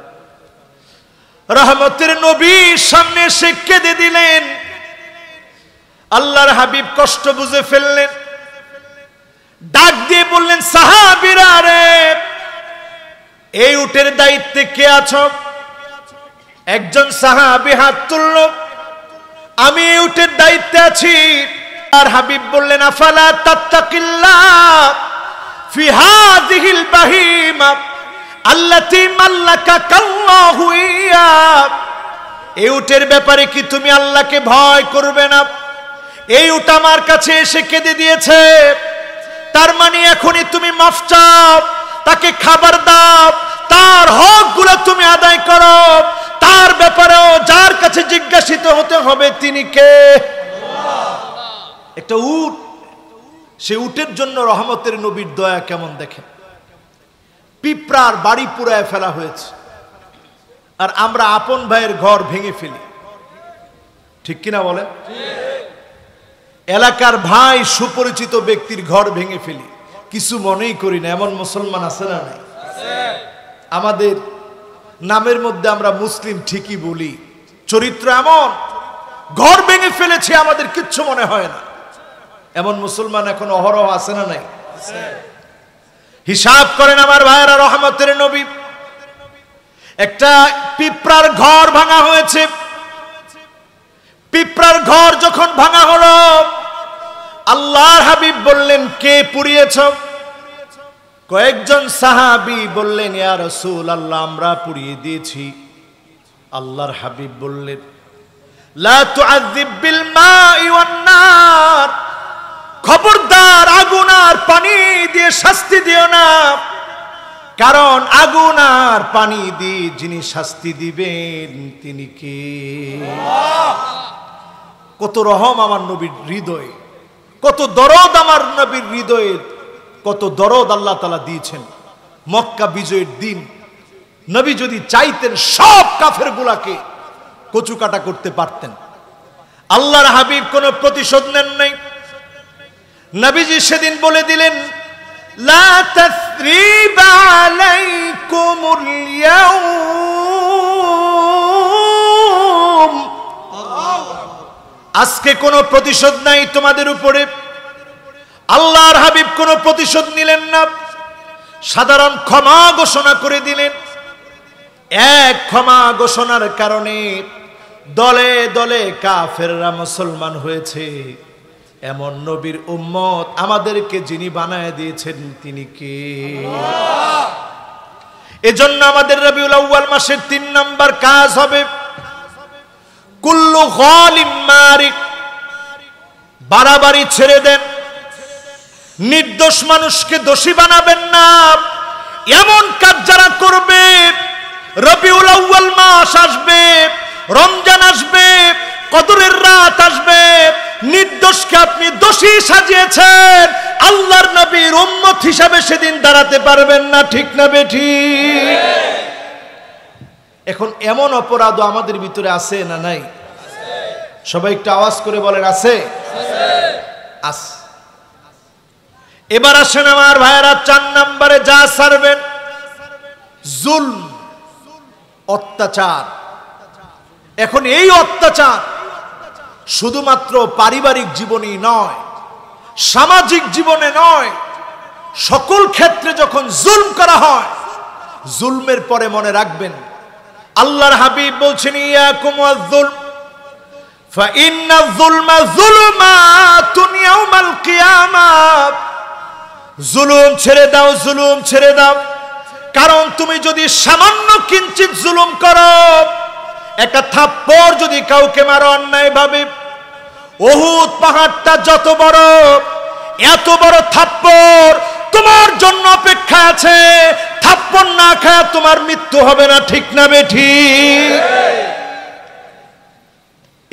রহমতের নবীর সামনে সে কেঁদে দিলেন আল্লাহর হাবিব কষ্ট বুঝে ফেললেন ডাক দিয়ে বললেন সাহাবিরা রে এই উটের দায়িত্বে কে আছো একজন সাহাবি হাত তুলল আমি উটের দায়িত্বে আছি আর হাবিব বললেন আফালা তাত্তাকিল্লা ফিহাদিহিল বাহিমা আল্লাতি মাল্লাকা কাল্লাহু ইয়া এই উটের ব্যাপারে কি তুমি আল্লাহকে ভয় করবে না এই উট আমার কাছে এসে কেঁদে দিয়েছে তার মানে এখনই তুমি মাফ চাও তাকে খাবার দাও তার হকগুলো তুমি আদায় করো তার ব্যাপারেও যার কাছে জিজ্ঞাসিত হতে হবে তিনি কে একটা উট সে উটের জন্য রহমতের নবীর দয়া কেমন দেখে পিঁপড়ার বাড়ি পুরায় ফেলা হয়েছে আর আমরা আপন ভাইয়ের ঘর ভেঙে ফেলি ঠিক কিনা বলে এলাকার ভাই সুপরিচিত ব্যক্তির ঘর ভেঙে ফেলি কিছু মনেই করি না এমন মুসলমান আছে না নাই আমাদের নামের মধ্যে আমরা মুসলিম ঠিকই বলি চরিত্র এমন ঘর ভেঙে ফেলেছে আমাদের কিচ্ছু মনে হয় না এমন মুসলমান এখন অহরহ আছে না নাই হিসাব করেন আমার ভাইয়েরা রহমতের নবী একটা পিঁপড়ার ঘর ভাঙা হয়েছে পিঁপড়ার ঘর যখন ভাঙা হলো আল্লাহর হাবিব বললেন কে পুড়িয়েছ কয়েকজন সাহাবি বললেন ইয়া রসুল আল্লাহ আমরা পুড়িয়ে দিয়েছি আল্লাহর হাবিব বললেন লা বিল খবরদার আগুন আর পানি দিয়ে শাস্তি দিও না কারণ আগুন আর পানি দিয়ে যিনি শাস্তি দিবেন তিনি কে কত রহম আমার নবীর হৃদয়ে কত দরদ আমার নবীর হৃদয়ে কত দরদ আল্লাহ তালা দিয়েছেন মক্কা বিজয়ের দিন নবী যদি চাইতেন সব কাফের গুলাকে কচুকাটা করতে পারতেন আল্লাহর হাবিব কোনো প্রতিশোধ নেন নাই নবীজি সেদিন বলে দিলেন আজকে কোনো প্রতিশোধ নাই তোমাদের উপরে আল্লাহর হাবিব কোনো প্রতিশোধ নিলেন না সাধারণ ক্ষমা ঘোষণা করে দিলেন এক ক্ষমা ঘোষণার কারণে দলে দলে কাফেররা মুসলমান হয়েছে এমন নবীর উম্মত আমাদেরকে যিনি বানায় দিয়েছেন তিনি কে এজন্য আমাদের রবিউল আউয়াল মাসের তিন নাম্বার কাজ হবে কুল্লু গলিম মারিক বাড়াবাড়ি ছেড়ে দেন নির্দোষ মানুষকে দোষী বানাবেন না এমন কাজ যারা করবে রবিউল আউ্য়াল মাস আসবে রমজান আসবে কদরের রাত আসবে নির্দোষকে আপনি দোষী সাজিয়েছেন আল্লাহর নবীর উম্মত হিসাবে সেদিন দাঁড়াতে পারবেন না ঠিক না বেঠি এখন এমন অপরাধও আমাদের ভিতরে আছে না নাই সবাই একটু আওয়াজ করে বলেন আছে আছে এবার আসেন আমার ভাইরা চার নাম্বারে যা সারবেন জুল অত্যাচার এখন এই অত্যাচার শুধুমাত্র পারিবারিক জীবনে নয় সামাজিক জীবনে নয় সকল ক্ষেত্রে যখন জুলম করা হয় জুলমের পরে মনে রাখবেন আল্লাহর হাবিব বলছেন ইয়া কুমার জুলম فإن الظلم ظلمات يوم القيامة জুলুম ছেড়ে দাও জুলুম ছেড়ে দাও কারণ তুমি যদি সামান্য কিঞ্চিত জুলুম করো একটা থাপ্পড় যদি কাউকে মারো অন্যায় ভাবে অহুত পাহাড়টা যত বড় এত বড় থাপ্পড় তোমার জন্য অপেক্ষা আছে থাপ্পড় না খায় তোমার মৃত্যু হবে না ঠিক না বেঠি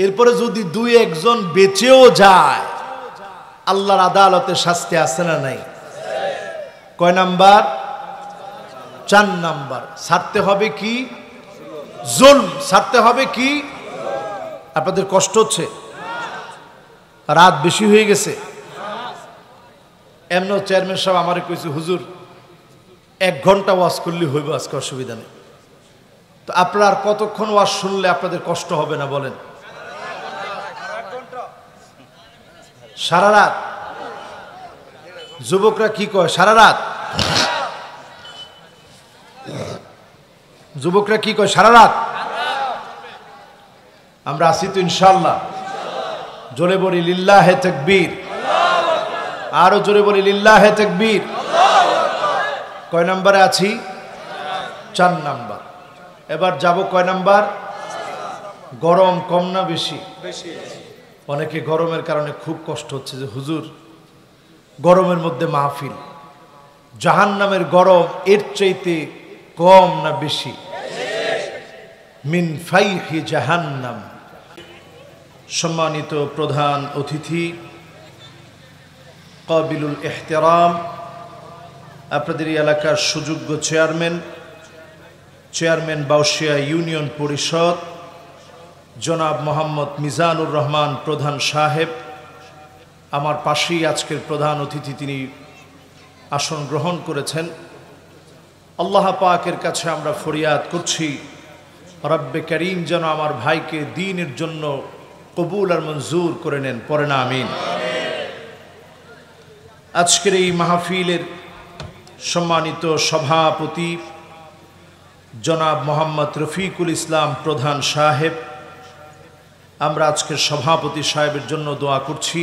এরপরে যদি দুই একজন বেঁচেও যায় আল্লাহর আদালতে শাস্তি আছে না নাই কয় নাম্বার চার নাম্বার ছাড়তে হবে কি জুল ছাড়তে হবে কি আপনাদের কষ্ট হচ্ছে রাত বেশি হয়ে গেছে এমন চেয়ারম্যান সাহেব আমার কইছে হুজুর এক ঘন্টা ওয়াজ করলে হইব আজকে অসুবিধা নেই তো আপনার কতক্ষণ ওয়াজ শুনলে আপনাদের কষ্ট হবে না বলেন সারা রাত যুবকরা কি কয় সারা রাত যুবকরা কি কয় সারা রাত আমরা আসি তো ইনশাল্লাহ জোরে বলি লিল্লা হে তকবীর আরও জোরে বলি লিল্লা হে তকবীর কয় নাম্বারে আছি চার নাম্বার এবার যাব কয় নাম্বার গরম কম না বেশি অনেকে গরমের কারণে খুব কষ্ট হচ্ছে যে হুজুর গরমের মধ্যে মাহফিল জাহান নামের গরম এর চাইতে কম না বেশি মিন ফাইহি জাহান্নাম সম্মানিত প্রধান অতিথি কবিলুল এহতেরাম আপনাদের এলাকার সুযোগ্য চেয়ারম্যান চেয়ারম্যান বাউশিয়া ইউনিয়ন পরিষদ জনাব মোহাম্মদ মিজানুর রহমান প্রধান সাহেব আমার পাশেই আজকের প্রধান অতিথি তিনি আসন গ্রহণ করেছেন আল্লাহ পাকের কাছে আমরা ফরিয়াদ করছি রব্বে করিম যেন আমার ভাইকে দিনের জন্য কবুল আর মঞ্জুর করে নেন পরে না আমিন আজকের এই মাহফিলের সম্মানিত সভাপতি জনাব মোহাম্মদ রফিকুল ইসলাম প্রধান সাহেব আমরা আজকের সভাপতি সাহেবের জন্য দোয়া করছি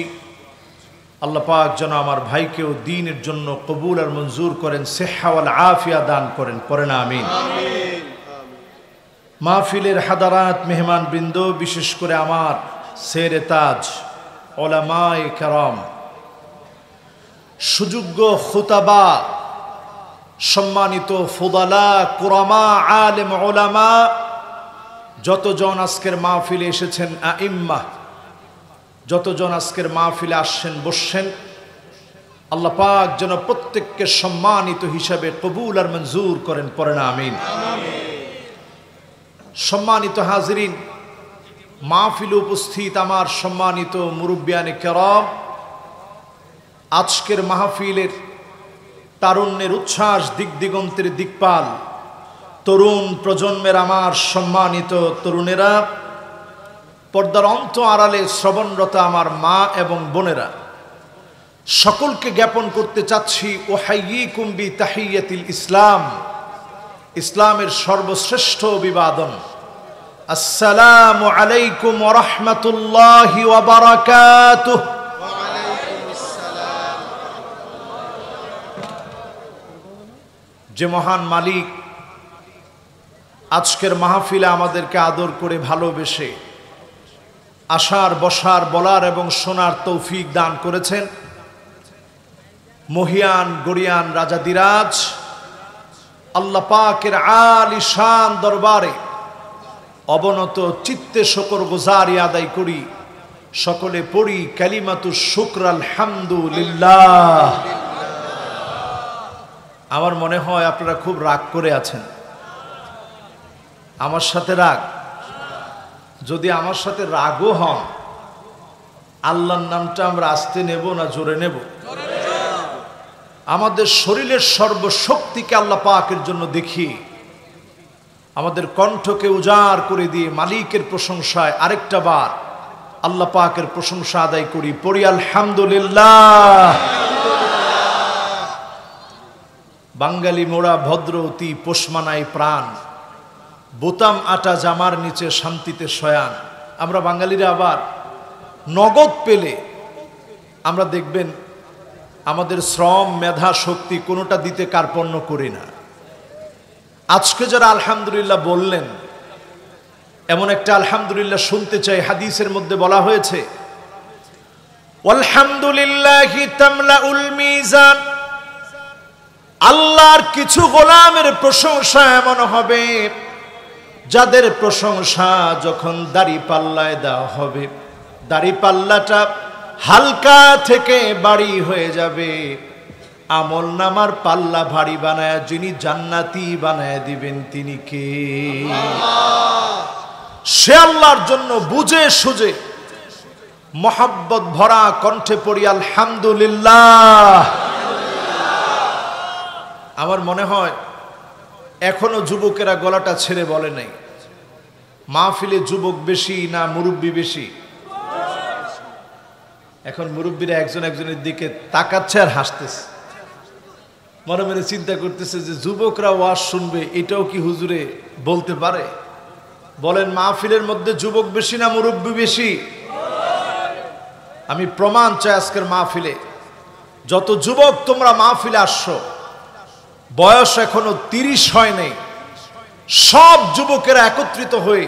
আল্লাহ পাক যেন আমার ভাইকেও দিনের জন্য কবুল আর মঞ্জুর করেন সেহাওয়াল আফিয়া দান করেন করেন আমি মাহফিলের হাদারাত মেহমান বৃন্দ বিশেষ করে আমার সেরে তাজ ওলামায় কারম সুযোগ্য খুতাবা সম্মানিত ফুদালা কোরামা আলেম ওলামা যতজন আজকের মাহফিলে এসেছেন ইম্মা যতজন আজকের মাহফিলে আসছেন বসছেন আল্লাহ পাক যেন প্রত্যেককে সম্মানিত হিসাবে কবুল আর মঞ্জুর করেন পরে না আমিন সম্মানিত হাজরিন মাহফিল উপস্থিত আমার সম্মানিত মুরব্বিয়ানে কেরম আজকের মাহফিলের তারুণ্যের উচ্ছ্বাস দিক দিগন্তের দিকপাল তরুণ প্রজন্মের আমার সম্মানিত তরুণেরা পর্দার অন্ত আড়ালে শ্রবণরত আমার মা এবং বোনেরা সকলকে জ্ঞাপন করতে চাচ্ছি হাইয়ি কুম্বি তাহিয়াতিল ইসলাম ইসলামের সর্বশ্রেষ্ঠ অভিবাদন আসসালামু আলাইকুম রহমতুল্লাহ যে মহান মালিক আজকের মাহফিলে আমাদেরকে আদর করে ভালোবেসে আসার বসার বলার এবং শোনার তৌফিক দান করেছেন মহিয়ান গড়িয়ান দিরাজ আল্লাহ পাকের আলিশান দরবারে অবনত চিত্তে শকর গুজারি আদায় করি সকলে পড়ি ক্যালিমাতু শুক্র আলহামদুলিল্লাহ আমার মনে হয় আপনারা খুব রাগ করে আছেন আমার সাথে রাগ যদি আমার সাথে রাগও হন আল্লাহর নামটা আমরা আসতে নেব না জোরে নেব আমাদের শরীরের সর্বশক্তিকে আল্লাহ পাকের জন্য দেখি আমাদের কণ্ঠকে উজাড় করে দিয়ে মালিকের প্রশংসায় আরেকটা বার আল্লাহ পাকের প্রশংসা আদায় করি পড়ি আলহামদুলিল্লাহ বাঙালি মোড়া ভদ্র অতি পোষমানায় প্রাণ বোতাম আটা জামার নিচে শান্তিতে শয়ান আমরা বাঙালিরা আবার নগদ পেলে আমরা দেখবেন আমাদের শ্রম মেধা শক্তি কোনোটা দিতে কার্পণ্য করি না আজকে যারা আলহামদুলিল্লাহ বললেন এমন একটা আলহামদুলিল্লাহ শুনতে চাই হাদিসের মধ্যে বলা হয়েছে আল্লাহর কিছু গোলামের প্রশংসা এমন হবে যাদের প্রশংসা যখন দাড়ি পাল্লায় দেওয়া হবে দাড়ি পাল্লাটা হালকা থেকে বাড়ি হয়ে যাবে আমল নামার পাল্লা ভারী বানায় যিনি জান্নাতি বানায় দিবেন তিনি কে সে আল্লাহর জন্য বুঝে সুজে মোহাব্বত ভরা কণ্ঠে পড়ি আলহামদুলিল্লাহ আমার মনে হয় এখনো যুবকেরা গলাটা ছেড়ে বলে নাই মাহফিলে যুবক বেশি না মুরব্বী বেশি এখন মুরব্বীরা একজন একজনের দিকে তাকাচ্ছে আর হাসতেছে মনে মনে চিন্তা করতেছে যে যুবকরা ওয়াজ শুনবে এটাও কি হুজুরে বলতে পারে বলেন মাহফিলের মধ্যে যুবক বেশি না মুরব্বী বেশি আমি প্রমাণ চাই আজকের মাহফিলে যত যুবক তোমরা মাহফিলে আসছো বয়স এখনো তিরিশ হয়নি সব যুবকেরা একত্রিত হয়ে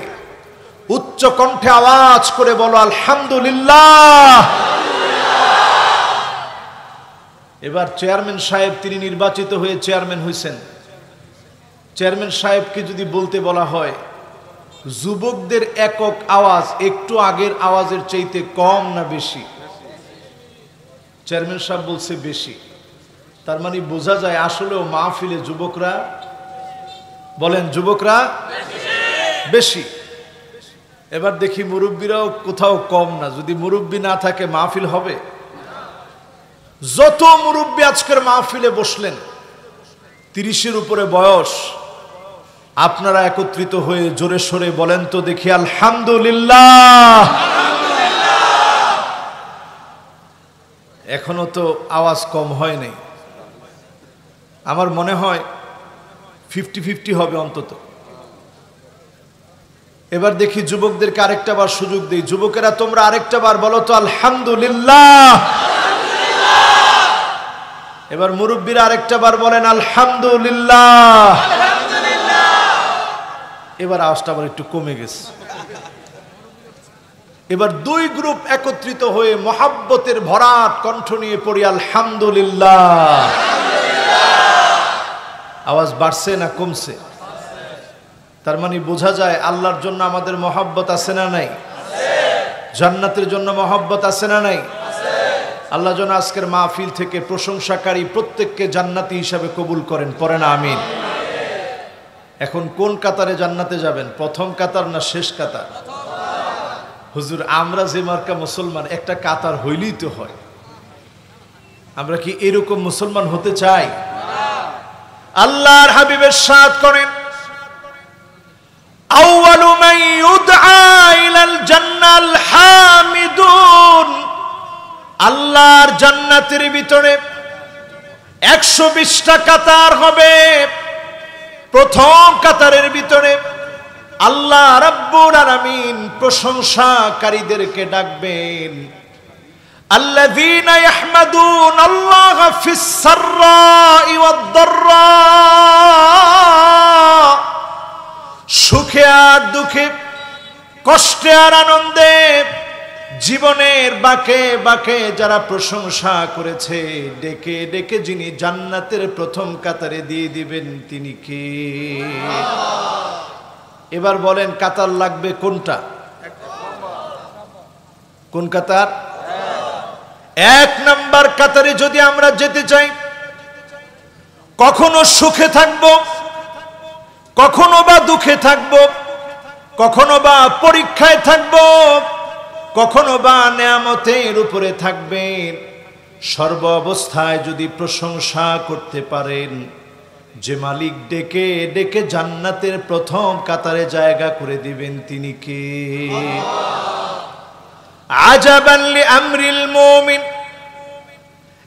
উচ্চ কণ্ঠে আওয়াজ করে বলো আলহামদুলিল্লাহ এবার চেয়ারম্যান সাহেব তিনি নির্বাচিত হয়ে চেয়ারম্যান হয়েছেন চেয়ারম্যান সাহেবকে যদি বলতে বলা হয় যুবকদের একক আওয়াজ একটু আগের আওয়াজের চাইতে কম না বেশি চেয়ারম্যান সাহেব বলছে বেশি তার মানে বোঝা যায় আসলেও মাহফিলে যুবকরা বলেন যুবকরা বেশি এবার দেখি মুরব্বীরাও কোথাও কম না যদি মুরব্বী না থাকে মাহফিল হবে যত মুরব্বী আজকের মাহফিলে বসলেন তিরিশের উপরে বয়স আপনারা একত্রিত হয়ে জোরে সোরে বলেন তো দেখি আলহামদুলিল্লাহ এখনো তো আওয়াজ কম হয় নাই আমার মনে হয় ফিফটি ফিফটি হবে অন্তত এবার দেখি যুবকদেরকে আরেকটা বার সুযোগ দিই যুবকেরা তোমরা আরেকটা বার বলো তো আলহামদুলিল্লাহ এবার মুরব্বীরা আরেকটা বার বলেন আলহামদুলিল্লাহ এবার আওয়াজটা আবার একটু কমে গেছে এবার দুই গ্রুপ একত্রিত হয়ে মহাব্বতের ভরাট কণ্ঠ নিয়ে পড়ি আলহামদুলিল্লাহ আওয়াজ বাড়ছে না কমছে তার মানে বোঝা যায় আল্লাহর জন্য আমাদের মহাব্বত আছে না নাই জান্নাতের জন্য মহাব্বত আছে না নাই আল্লাহ যেন আজকের মাহফিল থেকে প্রশংসাকারী প্রত্যেককে জান্নাতি হিসাবে কবুল করেন না আমিন এখন কোন কাতারে জান্নাতে যাবেন প্রথম কাতার না শেষ কাতার হুজুর আমরা যে মার্কা মুসলমান একটা কাতার হইলেই তো হয় আমরা কি এরকম মুসলমান হতে চাই আল্লাহর হাবিবের সাদ করেন আউয়ালু মান ইউদআ ইলাল জান্নাল আল্লাহর জান্নাতের ভিতরে একশো বিশটা কাতার হবে প্রথম কাতারের ভিতরে আল্লাহ রাব্বুল আলামিন প্রশংসাকারীদেরকে ডাকবেন الذين يحمدون الله في السراء والضراء সুখে আর দুঃখে কষ্টে আর আনন্দে জীবনের বাকে বাকে যারা প্রশংসা করেছে ডেকে ডেকে যিনি জান্নাতের প্রথম কাতারে দিয়ে দিবেন তিনি কে এবার বলেন কাতার লাগবে কোনটা কোন কাতার এক নাম্বার কাতারে যদি আমরা যেতে চাই কখনো সুখে থাকব কখনো বা দুঃখে থাকব কখনো বা পরীক্ষায় থাকব কখনো বা নেয়ামতের উপরে থাকবেন সর্ব অবস্থায় যদি প্রশংসা করতে পারেন যে মালিক ডেকে ডেকে জান্নাতের প্রথম কাতারে জায়গা করে দিবেন তিনি কে عجبا لأمر المؤمن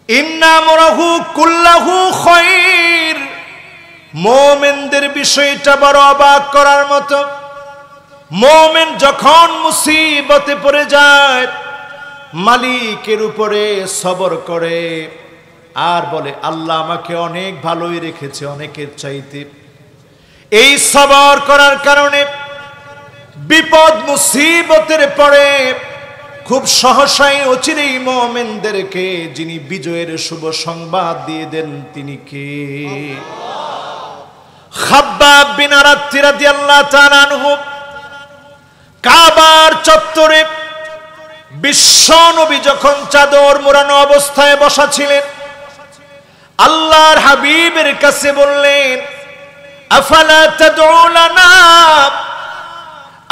إن أمره كله خير মোমেনদের বিষয়টা বড় অবাক করার মতো মোমেন যখন মুসিবতে পড়ে যায় মালিকের উপরে সবর করে আর বলে আল্লাহ আমাকে অনেক ভালোই রেখেছে অনেকের চাইতে এই সবর করার কারণে বিপদ মুসিবতের পরে খুব সহসায় অচিরেই মমেনদেরকে যিনি বিজয়ের শুভ সংবাদ দিয়ে দেন তিনি কে খাব্বাব বিন আরাত্তি রাদিয়াল্লাহু তাআলা আনহু কাবার চত্বরে বিশ্ব নবী যখন চাদর মোড়ানো অবস্থায় বসা ছিলেন আল্লাহর হাবিবের কাছে বললেন আফালা তাদউলানা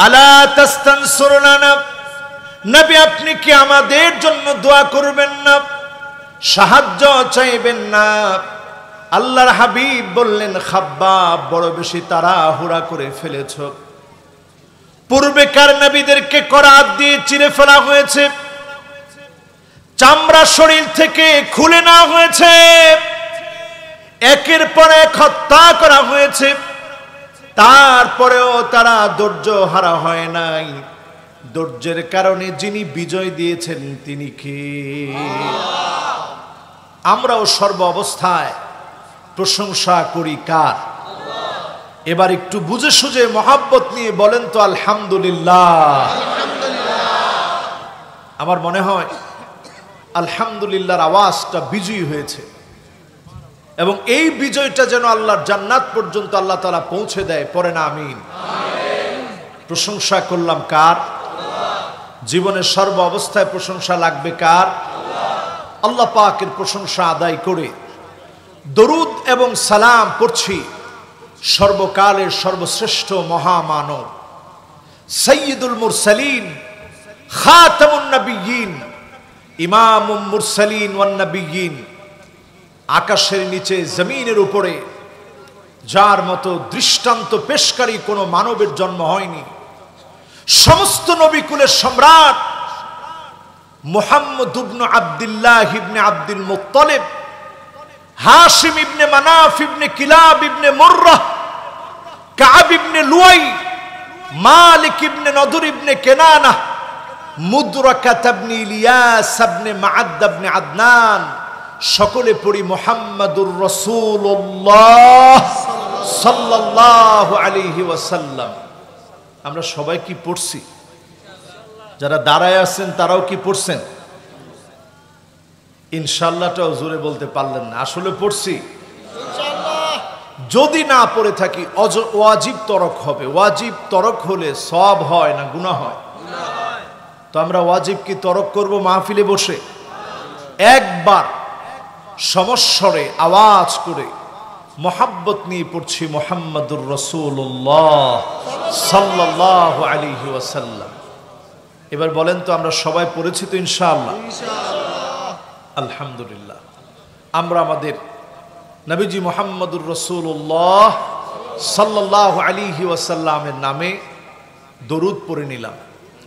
আলা তাস্তানসুরুনা নবী আপনি কি আমাদের জন্য দোয়া করবেন না সাহায্য চাইবেন না আল্লাহর হাবিব বললেন খাব্বা বড় বেশি তারা হুড়া করে ফেলেছ পূর্বেকার নবীদেরকে করাত দিয়ে চিরে ফেলা হয়েছে চামড়া শরীর থেকে খুলে নেওয়া হয়েছে একের পর এক হত্যা করা হয়েছে তারপরেও তারা ধৈর্য হারা হয় নাই ধৈর্যের কারণে যিনি বিজয় দিয়েছেন তিনি কি আমরাও সর্ব অবস্থায় প্রশংসা করি কার এবার একটু বুঝে সুঝে মহাব্বত নিয়ে বলেন তো আলহামদুলিল্লাহ আমার মনে হয় আলহামদুলিল্লাহর আওয়াজটা বিজয়ী হয়েছে এবং এই বিজয়টা যেন আল্লাহর জান্নাত পর্যন্ত আল্লাহ তালা পৌঁছে দেয় পরে না আমিন প্রশংসা করলাম কার জীবনের সর্ব অবস্থায় প্রশংসা লাগবে কার আল্লাহ পাকের প্রশংসা আদায় করে দরুদ এবং সালাম পড়ছি সর্বকালের সর্বশ্রেষ্ঠ মহামানব সৈয়দুল মুরসালিন খাতামুন্নবীন ইমাম মুরসালিন ওয়ান্নবীন আকাশের নিচে জমিনের উপরে যার মতো দৃষ্টান্ত পেশকারী কোনো মানবের জন্ম হয়নি সমস্ত নবীকুলের সম্রাট মোহাম্মদ ইবনু আবদুল্লাহ ইবনে আব্দুল মুক্তলেব হাসিম ইবনে মানাফ ইবনে কিলাব ইবনে মোর্রাহ কাব ইবনে লুয়াই মালিক ইবনে নদুর ইবনে কেনানা সকলে পড়ি মোহাম্মদুর রসুল্লাহ সাল্লাহ আলিহি ওয়াসাল্লাম আমরা সবাই কি পড়ছি যারা দাঁড়ায় আছেন তারাও কি পড়ছেন ইনশাল্লাহটাও জোরে বলতে পারলেন না আসলে পড়ছি যদি না পড়ে থাকি অজ ওয়াজিব তরক হবে ওয়াজিব তরক হলে সব হয় না গুণা হয় তো আমরা ওয়াজিব কি তরক করব মাহফিলে বসে একবার সমস্বরে আওয়াজ করে মোহাব্বত নিয়ে পড়ছি মোহাম্মদুর রসুল্লাহ সাল্লাহ আলিহি ওয়াসাল্লাম এবার বলেন তো আমরা সবাই পড়েছি তো ইনশাআল্লাহ আলহামদুলিল্লাহ আমরা আমাদের নবীজি মোহাম্মদুর রসুল্লাহ সাল্লাহ আলিহি ওয়াসাল্লামের নামে দরুদ পড়ে নিলাম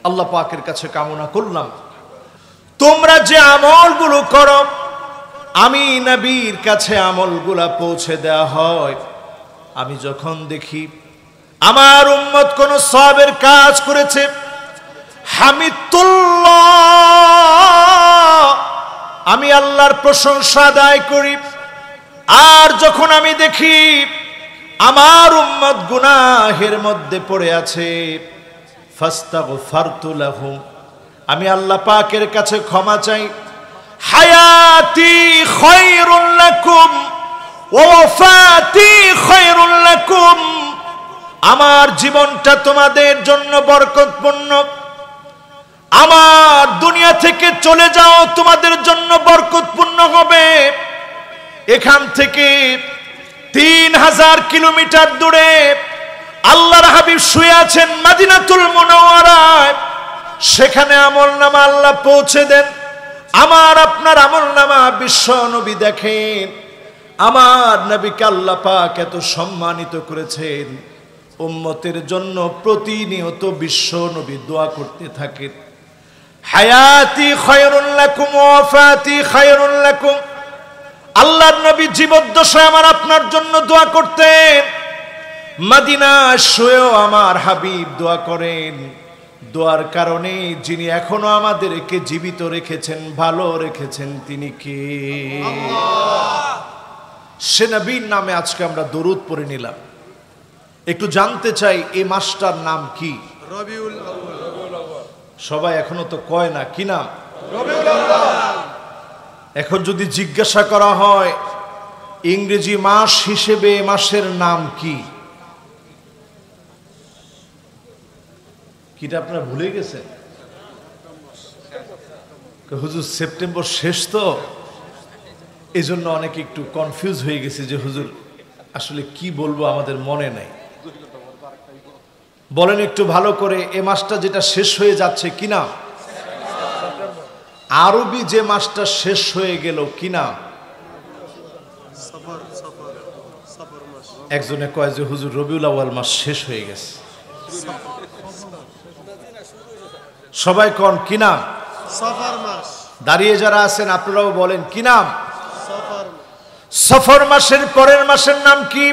আল্লাহ পাকের কাছে কামনা করলাম তোমরা যে আমলগুলো করো আমি নবীর কাছে আমলগুলা পৌঁছে দেওয়া হয় আমি যখন দেখি আমার উম্মত কোন সবের কাজ করেছে আমি আল্লাহর প্রশংসা আদায় করি আর যখন আমি দেখি আমার উম্মত গুনাহের মধ্যে পড়ে আছে আমি আল্লাহ পাকের কাছে ক্ষমা চাই হায়া খায়রুল লাকুম ওয়া ওয়াফাতি খায়রুল আমার জীবনটা তোমাদের জন্য বরকতপূর্ণ আমার দুনিয়া থেকে চলে যাও তোমাদের জন্য বরকতপূর্ণ হবে এখান থেকে তিন হাজার কিলোমিটার দূরে আল্লাহর হাবিব শুয়ে আছেন মাদিনাতুল মনোয়ারায় সেখানে আমল নামা আল্লাহ পৌঁছে দেন আমার আপনার আমল নামা বিশ্ব নবী দেখেন আমার নবীকে আল্লাহ পাক এত সম্মানিত করেছেন উম্মতের জন্য প্রতিনিয়ত বিশ্ব নবী দোয়া করতে থাকেন হায়াতি খয়রুল্লাকুম ওয়াফাতি খয়রুল্লাকুম আল্লাহর নবী জীবদ্দশায় আমার আপনার জন্য দোয়া করতেন মাদিনা শুয়েও আমার হাবিব দোয়া করেন দোয়ার কারণে যিনি এখনো আমাদেরকে জীবিত রেখেছেন ভালো রেখেছেন তিনি কে সে নবীর নামে আজকে আমরা দরুদ পড়ে নিলাম একটু জানতে চাই এই মাসটার নাম কি সবাই এখনো তো কয় না কি নাম এখন যদি জিজ্ঞাসা করা হয় ইংরেজি মাস হিসেবে মাসের নাম কি কিটা আপনারা ভুলে গেছেন হুজুর সেপ্টেম্বর শেষ তো এই জন্য অনেকে একটু কনফিউজ হয়ে গেছে যে হুজুর আসলে কি বলবো আমাদের মনে নাই বলেন একটু ভালো করে এ মাসটা যেটা শেষ হয়ে যাচ্ছে কিনা আরবি যে মাসটা শেষ হয়ে গেল কিনা একজনে কয় যে হুজুর রবিউল আওয়াল মাস শেষ হয়ে গেছে সবাই কন কি নাম দাঁড়িয়ে যারা আছেন আপনারাও বলেন কি নাম সফর মাসের পরের মাসের নাম কি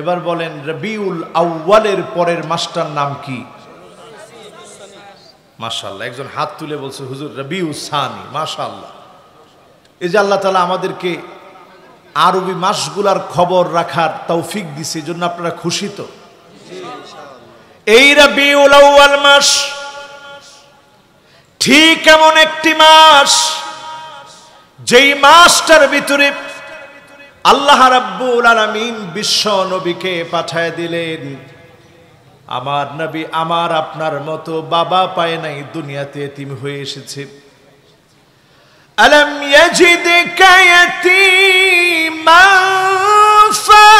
এবার বলেন রবিউল আউ্বালের পরের মাসটার নাম কি মাসাল্লাহ একজন হাত তুলে বলছে হুজুর রবিউ সানি মাসাল্লাহ এই যে আল্লাহ তালা আমাদেরকে আরবি মাসগুলার খবর রাখার তৌফিক দিছে এই জন্য আপনারা খুশি তো এই রবিউল আউয়াল মাস ঠিক এমন একটি মাস যেই মাসটার ভিতরে আল্লাহ রাব্বুল আলামিন বিশ্ব নবীকে পাঠায় দিলেন আমার নবী আমার আপনার মতো বাবা পায় নাই দুনিয়াতে এতিম হয়ে এসেছে আলম ইয়াজিদকা ইয়াতীমান ফা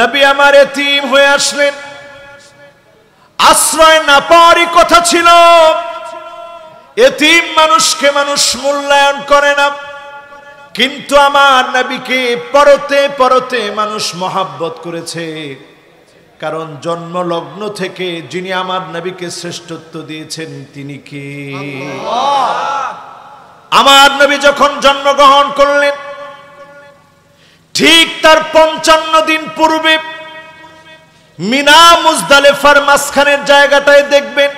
নবী আমার এতিম হয়ে আসলেন আশ্রয় না পাওয়ারই কথা ছিল এতিম মানুষকে মানুষ মূল্যায়ন করে না কিন্তু আমার নবীকে পরতে পরতে মানুষ মহাব্বত করেছে কারণ জন্ম লগ্ন থেকে যিনি আমার নবীকে শ্রেষ্ঠত্ব দিয়েছেন তিনি কে আমার নবী যখন জন্মগ্রহণ করলেন ঠিক তার পঞ্চান্ন দিন পূর্বে মিনা মুজদালেফার মাঝখানের জায়গাটায় দেখবেন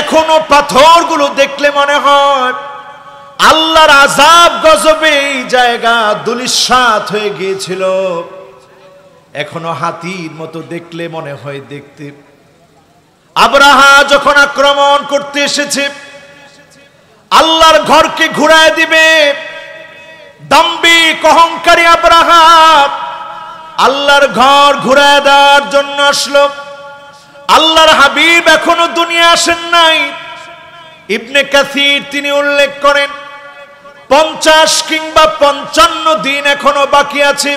এখনো পাথরগুলো দেখলে মনে হয় আল্লাহর আজাব গজবে এই জায়গা দুলিশাত হয়ে গিয়েছিল এখনো হাতির মতো দেখলে মনে হয় দেখতে আবরাহা যখন আক্রমণ করতে এসেছে আল্লাহর ঘরকে ঘুরায় দিবে দাম্বিক অহংকারী আব্রাহাত আল্লাহর ঘর ঘুরায় দেওয়ার জন্য আসলো আল্লাহর হাবিব এখনো দুনিয়া আসেন নাই ইবনে কাসির তিনি উল্লেখ করেন পঞ্চাশ কিংবা পঞ্চান্ন দিন এখনো বাকি আছে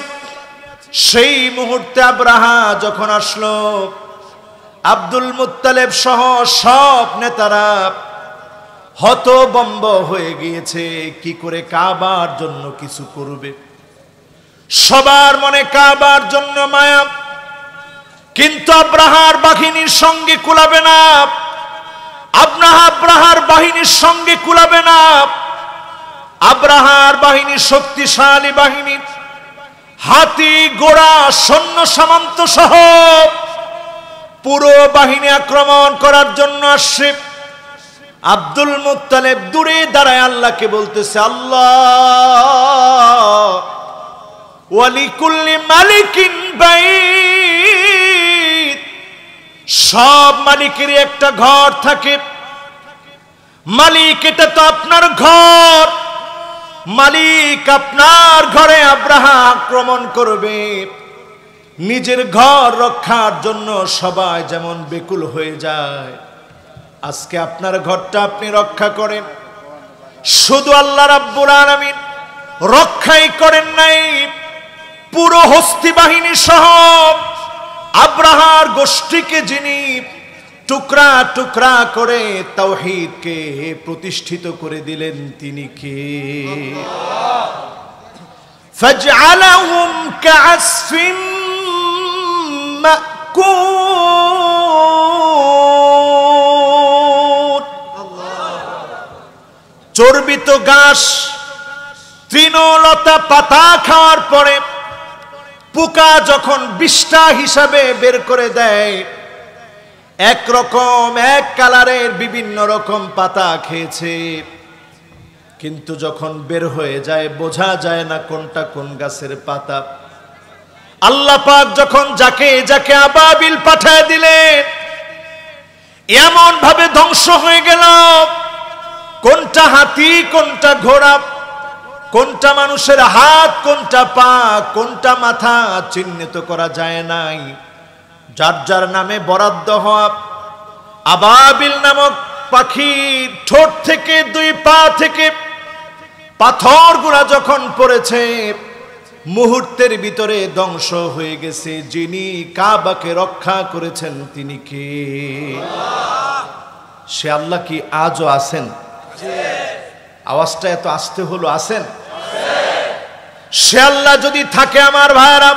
সেই মুহূর্তে আব্রাহা যখন আসলো আব্দুল মুতালেব সহ সব নেতারা হতবম্ব হয়ে গিয়েছে কি করে কাবার জন্য কিছু করবে সবার মনে কাবার জন্য মায়া কিন্তু আব্রাহার বাহিনীর সঙ্গে কুলাবে না আপনার আব্রাহার বাহিনীর সঙ্গে কুলাবে না আব্রাহার বাহিনী শক্তিশালী বাহিনী হাতি গোড়া সৈন্য সামন্ত সহ পুরো বাহিনী আক্রমণ করার জন্য আসছে আব্দুল মুতালেব দূরে দাঁড়ায় আল্লাহকে বলতেছে আল্লাহ ওয়ালিকুল্লি সব মালিকেরই একটা ঘর থাকে মালিক এটা তো আপনার ঘর মালিক আপনার ঘরে আব্রাহা আক্রমণ করবে নিজের ঘর রক্ষার জন্য সবাই যেমন বেকুল হয়ে যায় আজকে আপনার ঘরটা আপনি রক্ষা করেন শুধু আল্লাহ রাব্বুল আলামিন রক্ষাই করেন নাই পুরো হস্তি বাহিনী সহ আব্রাহার গোষ্ঠীকে যিনি টুকরা টুকরা করে তাওহীদকে প্রতিষ্ঠিত করে দিলেন তিনি কে ফাজআলাহুম কাআসফিন মাকুম চর্বিত ঘাস তৃণলতা পাতা খাওয়ার পরে পোকা যখন বিষ্ঠা হিসাবে বের করে দেয় এক রকম এক কালারের বিভিন্ন রকম পাতা খেয়েছে কিন্তু যখন বের হয়ে যায় বোঝা যায় না কোনটা কোন গাছের পাতা আল্লাহ পাক যখন যাকে যাকে আবাবিল পাঠায় দিলেন এমন ভাবে ধ্বংস হয়ে গেল কোনটা হাতি কোনটা ঘোড়া কোনটা মানুষের হাত কোনটা পা কোনটা মাথা চিহ্নিত করা যায় নাই যার যার নামে বরাদ্দ হওয়া আবাবিল নামক পাখি ঠোঁট থেকে দুই পা থেকে পাথর গুড়া যখন পড়েছে মুহূর্তের ভিতরে ধ্বংস হয়ে গেছে যিনি কাবাকে রক্ষা করেছেন তিনি কে সে আল্লাহ কি আজও আছেন আওয়াজটা এত আসতে হলো আসেন সে আল্লাহ যদি থাকে আমার ভাইরা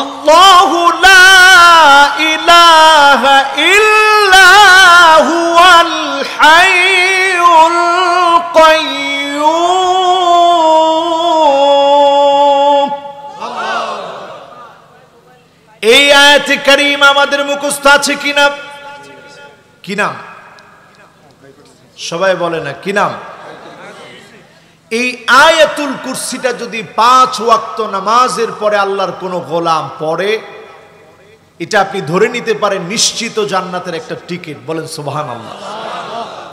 আল্লাহ ইলাহা ইল্লাহু আল হাইয়ুল কাইয়্যুম এই আয়াতি কারিম আমাদের মুখস্থ আছে কিনা কিনা সবাই বলে না কি নাম এই আয়াতুল কুরসিটা যদি পাঁচ ওয়াক্ত নামাজের পরে আল্লাহর কোনো গোলাম পড়ে এটা আপনি ধরে নিতে পারেন নিশ্চিত জান্নাতের একটা টিকিট বলেন সুবাহান আল্লাহ